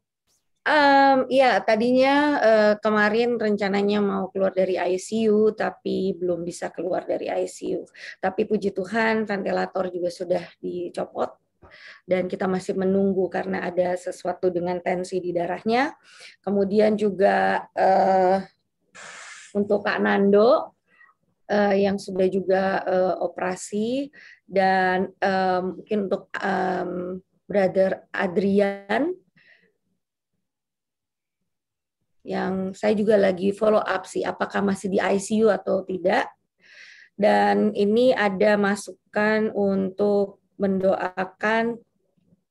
Um, ya tadinya uh, kemarin rencananya mau keluar dari ICU tapi belum bisa keluar dari ICU. Tapi puji Tuhan ventilator juga sudah dicopot dan kita masih menunggu karena ada sesuatu dengan tensi di darahnya. Kemudian juga uh, untuk Kak Nando uh, yang sudah juga uh, operasi dan um, mungkin untuk um, Brother Adrian yang saya juga lagi follow up sih apakah masih di ICU atau tidak dan ini ada masukan untuk mendoakan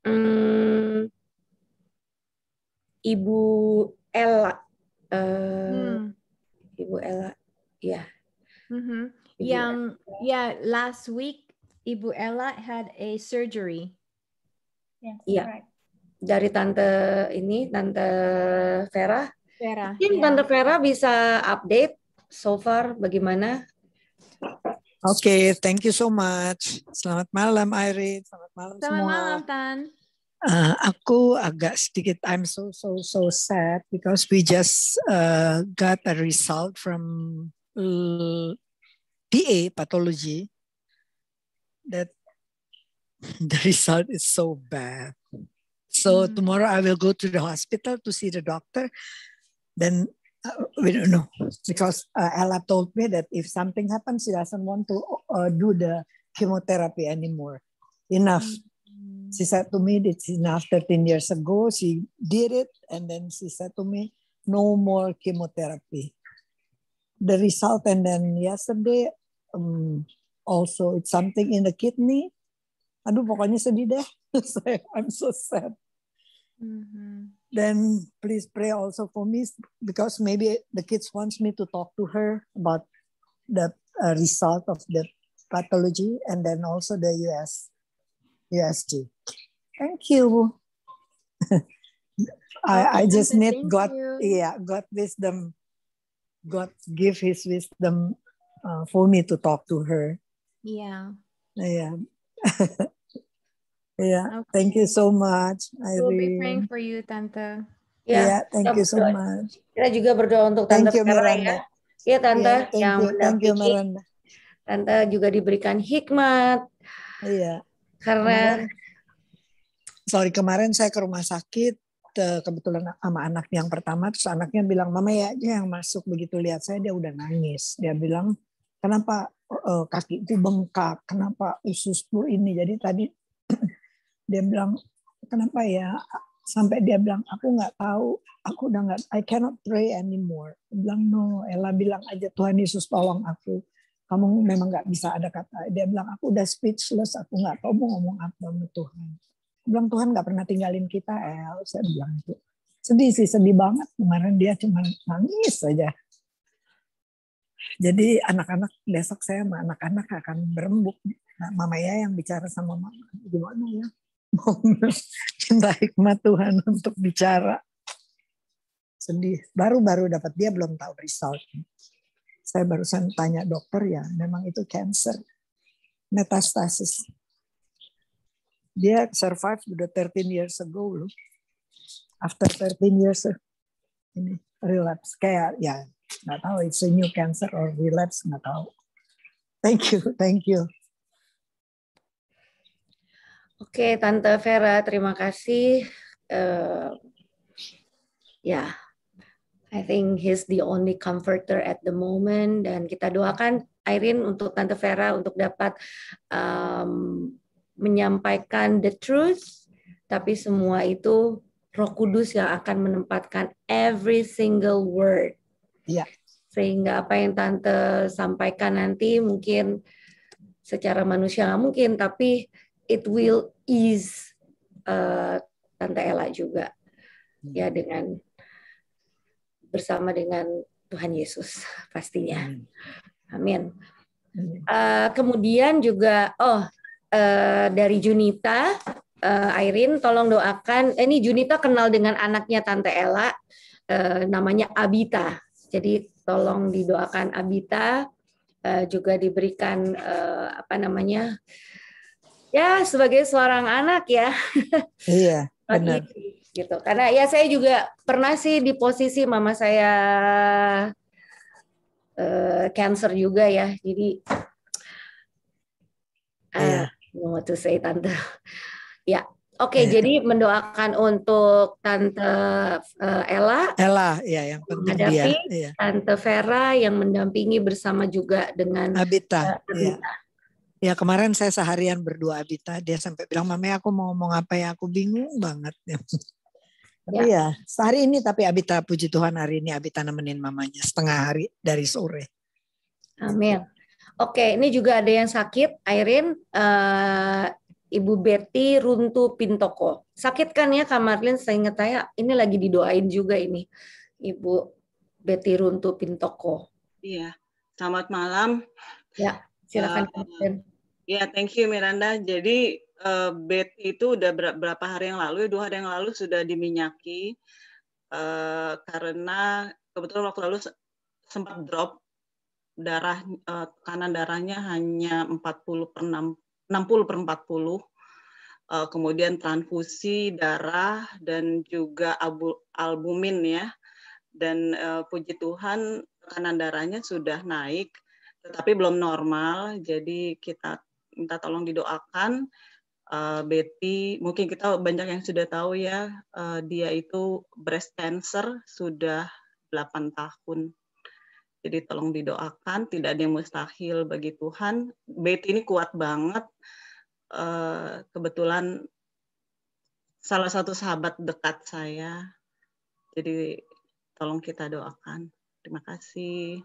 mmm, eh, hmm, Ibu Ella. Uh, hmm. Ibu Ella, ya. Mm-hmm. Yang ya last week Ibu Ella had a surgery. Yes, yeah. right. Dari tante ini, tante Vera. Vera. Mungkin yeah. tante Vera bisa update so far bagaimana Oke, okay, thank you so much. Selamat malam Irene, selamat malam selamat semua. Selamat malam Tan. Uh, aku agak sedikit I'm so so so sad because we just uh, got a result from PA pathology that the result is so bad. So mm. tomorrow I will go to the hospital to see the doctor. Then Uh, we don't know because uh, Ella told me that if something happens, she doesn't want to uh, do the chemotherapy anymore. Enough. Mm-hmm. She said to me, it's enough 13 years ago. She did it. And then she said to me, no more chemotherapy. The result, and then yesterday, um, also it's something in the kidney. Aduh, pokoknya sedih deh. I'm so sad. Mm-hmm. then please pray also for me because maybe the kids wants me to talk to her about the uh, result of the pathology and then also the US USG. Thank you. I, I just need Thank God, you. yeah, God wisdom. God give His wisdom uh, for me to talk to her. Yeah. Yeah. Yeah. Okay. Thank you so much. I We'll be praying for you, Tante. Yeah. yeah thank you so much. Kita juga berdoa untuk Tante thank you, Miranda. ya. Iya, Tante yeah, thank yang you, thank Miranda. Tante juga diberikan hikmat. Iya. Karena kemarin, sorry kemarin saya ke rumah sakit kebetulan sama anak yang pertama terus anaknya bilang mama ya aja yang masuk begitu lihat saya dia udah nangis dia bilang kenapa eh, kaki itu bengkak kenapa ususku ini jadi tadi dia bilang kenapa ya sampai dia bilang aku nggak tahu aku udah nggak I cannot pray anymore dia bilang no Ella bilang aja Tuhan Yesus tolong aku kamu memang nggak bisa ada kata dia bilang aku udah speechless aku nggak tahu mau ngomong apa sama Tuhan dia bilang Tuhan nggak pernah tinggalin kita El saya bilang itu sedih sih sedih banget kemarin dia cuma nangis saja jadi anak-anak besok saya sama anak-anak akan berembuk nah, mama ya yang bicara sama mama gimana ya cinta hikmat Tuhan untuk bicara. Sedih. Baru-baru dapat dia belum tahu result Saya barusan tanya dokter ya, memang itu cancer. Metastasis. Dia survive sudah 13 years ago loh. After 13 years ini relapse kayak ya nggak tahu it's a new cancer or relapse nggak tahu. Thank you, thank you. Oke, Tante Vera, terima kasih. Uh, ya, yeah. I think he's the only comforter at the moment. Dan kita doakan Irene untuk Tante Vera untuk dapat um, menyampaikan the truth, tapi semua itu Roh Kudus yang akan menempatkan every single word. Ya. Yeah. Sehingga apa yang Tante sampaikan nanti mungkin secara manusia nggak mungkin, tapi it will ease uh, Tante Ella juga hmm. ya dengan bersama dengan Tuhan Yesus pastinya. Hmm. Amin. Uh, kemudian juga oh uh, dari Junita uh, Airin tolong doakan eh, ini Junita kenal dengan anaknya Tante Ella uh, namanya Abita. Jadi tolong didoakan Abita uh, juga diberikan uh, apa namanya ya sebagai seorang anak ya. Iya, benar. gitu. Karena ya saya juga pernah sih di posisi mama saya uh, cancer juga ya. Jadi ah, iya. uh, to say tante. ya, oke. Okay, iya. jadi mendoakan untuk tante uh, Ella. Ella, ya yang penting dia. Iya. Tante Vera yang mendampingi bersama juga dengan Abita. Uh, eh, iya. Abita. Ya kemarin saya seharian berdua Abita, dia sampai bilang, Mame aku mau ngomong apa ya, aku bingung banget. tapi ya. ya sehari ini tapi Abita puji Tuhan hari ini Abita nemenin mamanya setengah hari dari sore. Amin. Oke, ini juga ada yang sakit, Airin, uh, Ibu Betty Runtu Pintoko. Sakit kan ya Kak Marlin, saya ingat saya ini lagi didoain juga ini, Ibu Betty Runtu Pintoko. Iya, selamat malam. Ya, silakan. Uh, Ya, yeah, thank you Miranda. Jadi uh, eh, Betty itu udah berapa hari yang lalu, ya? dua hari yang lalu sudah diminyaki uh, karena kebetulan waktu lalu sempat drop darah uh, eh, tekanan darahnya hanya 40 per 6, 60 per 40 uh, kemudian transfusi darah dan juga abu, albumin ya. Dan uh, puji Tuhan kanan darahnya sudah naik tetapi belum normal. Jadi kita minta tolong didoakan uh, Betty mungkin kita banyak yang sudah tahu ya uh, dia itu breast cancer sudah 8 tahun jadi tolong didoakan tidak ada yang mustahil bagi Tuhan Betty ini kuat banget uh, kebetulan salah satu sahabat dekat saya jadi tolong kita doakan terima kasih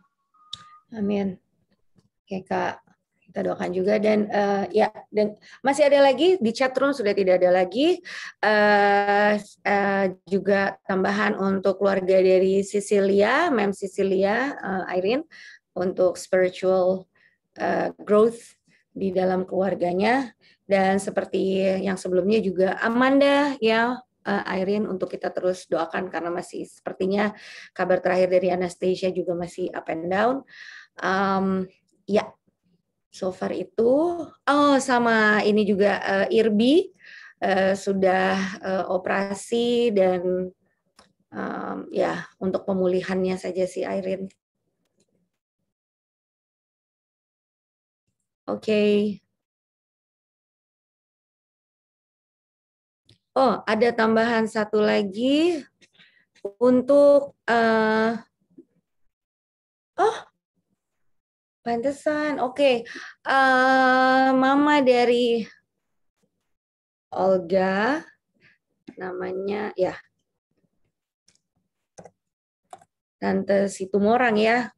amin oke kak kita doakan juga dan uh, ya dan masih ada lagi di chat room sudah tidak ada lagi uh, uh, juga tambahan untuk keluarga dari Sicilia, Mem Sicilia, uh, Irene untuk spiritual uh, growth di dalam keluarganya dan seperti yang sebelumnya juga Amanda ya uh, Irene untuk kita terus doakan karena masih sepertinya kabar terakhir dari Anastasia juga masih up and down. Um, ya So far itu, oh sama ini juga uh, eh, Irbi uh, eh, sudah uh, operasi dan um, ya untuk pemulihannya saja si Airin. Oke. Okay. Oh, ada tambahan satu lagi untuk uh, oh Pantesan. Oke. Okay. Uh, eh, mama dari Olga namanya ya. Tante Situmorang ya.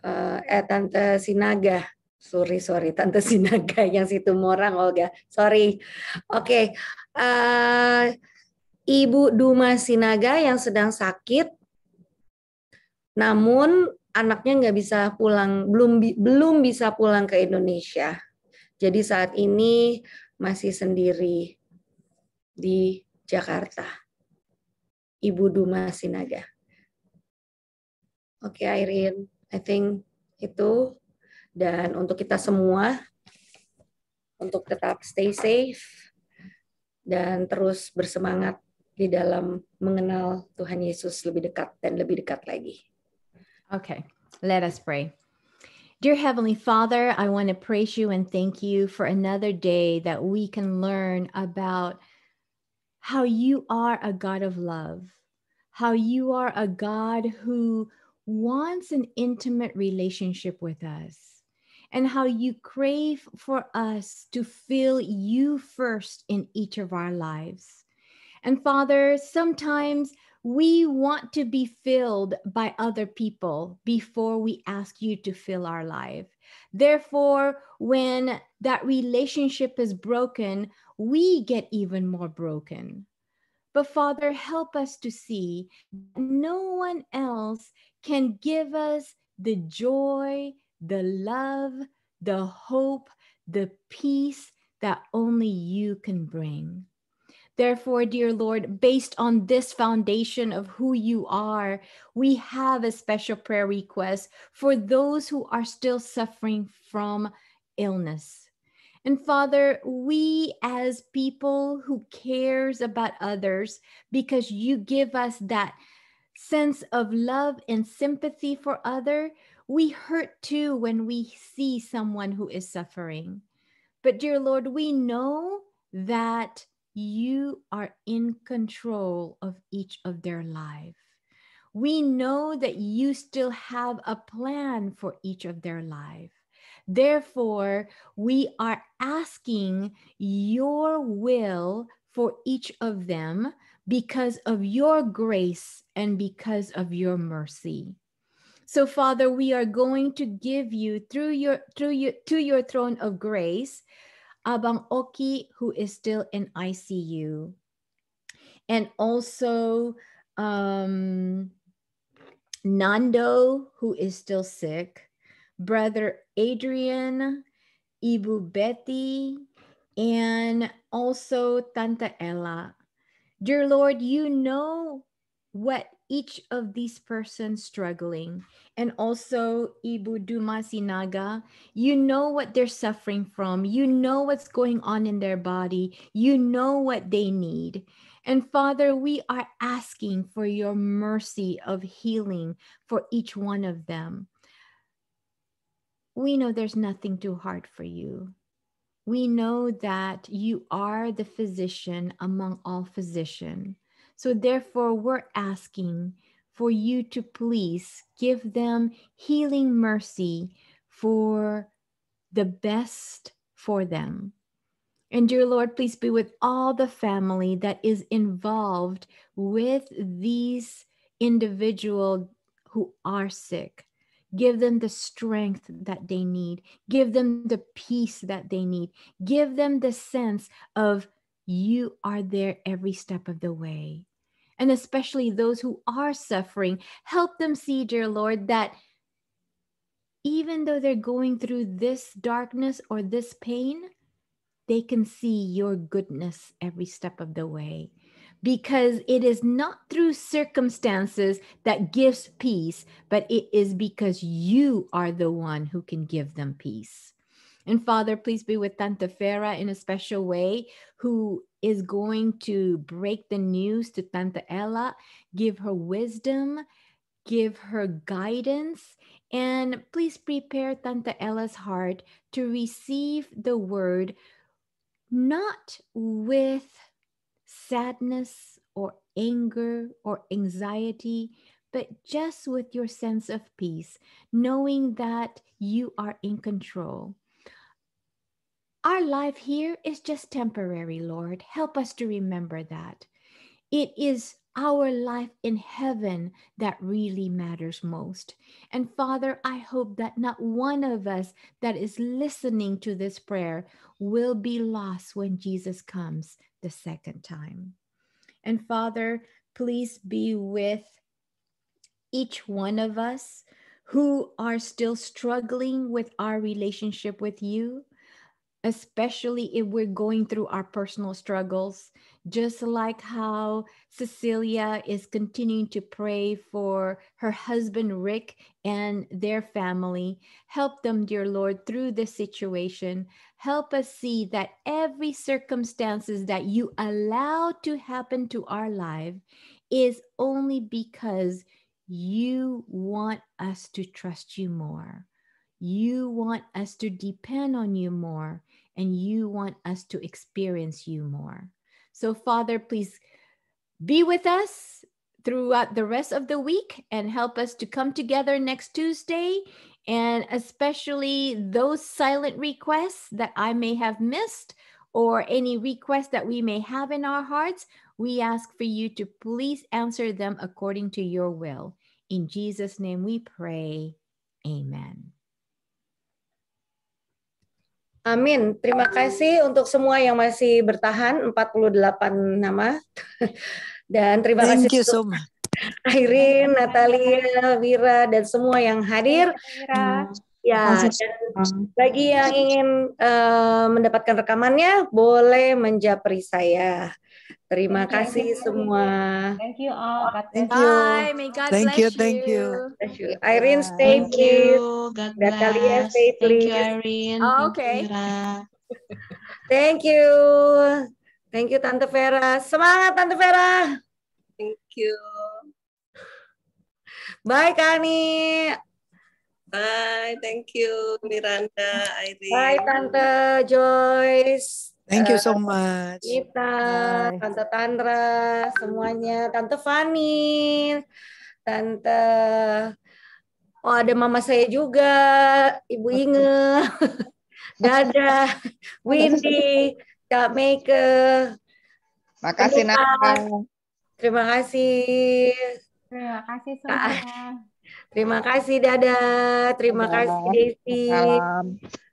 Uh, eh Tante Sinaga. Sorry, sorry, Tante Sinaga yang Situmorang Olga. Sorry. Oke. Okay. Uh, eh, Ibu Duma Sinaga yang sedang sakit namun anaknya nggak bisa pulang belum belum bisa pulang ke Indonesia. Jadi saat ini masih sendiri di Jakarta. Ibu Duma Sinaga. Oke, okay, Irene, I think itu dan untuk kita semua untuk tetap stay safe dan terus bersemangat di dalam mengenal Tuhan Yesus lebih dekat dan lebih dekat lagi. Okay, let us pray. Dear Heavenly Father, I want to praise you and thank you for another day that we can learn about how you are a God of love, how you are a God who wants an intimate relationship with us, and how you crave for us to feel you first in each of our lives. And Father, sometimes we want to be filled by other people before we ask you to fill our life. Therefore, when that relationship is broken, we get even more broken. But Father, help us to see no one else can give us the joy, the love, the hope, the peace that only you can bring. Therefore, dear Lord, based on this foundation of who you are, we have a special prayer request for those who are still suffering from illness. And Father, we as people who cares about others because you give us that sense of love and sympathy for other, we hurt too when we see someone who is suffering. But dear Lord, we know that you are in control of each of their life. We know that you still have a plan for each of their life. Therefore, we are asking your will for each of them because of your grace and because of your mercy. So Father, we are going to give you through your through your to your throne of grace Abang Oki, who is still in ICU. And also um, Nando, who is still sick. Brother Adrian, Ibu Betty, and also Tanta Ella. Dear Lord, you know what each of these persons struggling, and also Ibu Dumasinaga. you know what they're suffering from. You know what's going on in their body. You know what they need. And Father, we are asking for your mercy of healing for each one of them. We know there's nothing too hard for you. We know that you are the physician among all physicians. So, therefore, we're asking for you to please give them healing mercy for the best for them. And dear Lord, please be with all the family that is involved with these individual who are sick. Give them the strength that they need. Give them the peace that they need. Give them the sense of you are there every step of the way and especially those who are suffering. Help them see, dear Lord, that even though they're going through this darkness or this pain, they can see your goodness every step of the way. Because it is not through circumstances that gives peace, but it is because you are the one who can give them peace. And Father, please be with Tante Farah in a special way, who is going to break the news to Tante Ella, give her wisdom, give her guidance, and please prepare Tante Ella's heart to receive the word not with sadness or anger or anxiety, but just with your sense of peace, knowing that you are in control our life here is just temporary, Lord. Help us to remember that. It is our life in heaven that really matters most. And Father, I hope that not one of us that is listening to this prayer will be lost when Jesus comes the second time. And Father, please be with each one of us who are still struggling with our relationship with you especially if we're going through our personal struggles, just like how Cecilia is continuing to pray for her husband Rick and their family. Help them, dear Lord, through this situation. Help us see that every circumstances that you allow to happen to our life is only because you want us to trust you more. You want us to depend on you more and you want us to experience you more. So, Father, please be with us throughout the rest of the week and help us to come together next Tuesday. And especially those silent requests that I may have missed or any requests that we may have in our hearts, we ask for you to please answer them according to your will. In Jesus' name we pray. Amen. Amin. Terima kasih untuk semua yang masih bertahan 48 nama. Dan terima Thank kasih you so Airin, Natalia, Wira dan semua yang hadir. Ya, dan bagi yang ingin uh, mendapatkan rekamannya boleh menjapri saya. Terima thank kasih semua. Thank you all. thank you. Bye. May thank you. Thank you. Thank you. Irene, thank You. God bless. Natalia, stay please. Thank you, Irene. Oh, okay. thank you. Thank you, Tante Vera. Semangat, Tante Vera. Thank you. Bye, Kani. Bye, thank you, Miranda, Irene. Bye, Tante Joyce. Thank you eh, so much. Kita, Tante Tandra, semuanya, Tante Fani, Tante Oh, ada mama saya juga, Ibu Inge, Dada, Windy, Kak Meike. Makasih Nata. Terima kasih. Terima kasih semuanya. Terima kasih Dada, terima kasih Desi. Salam.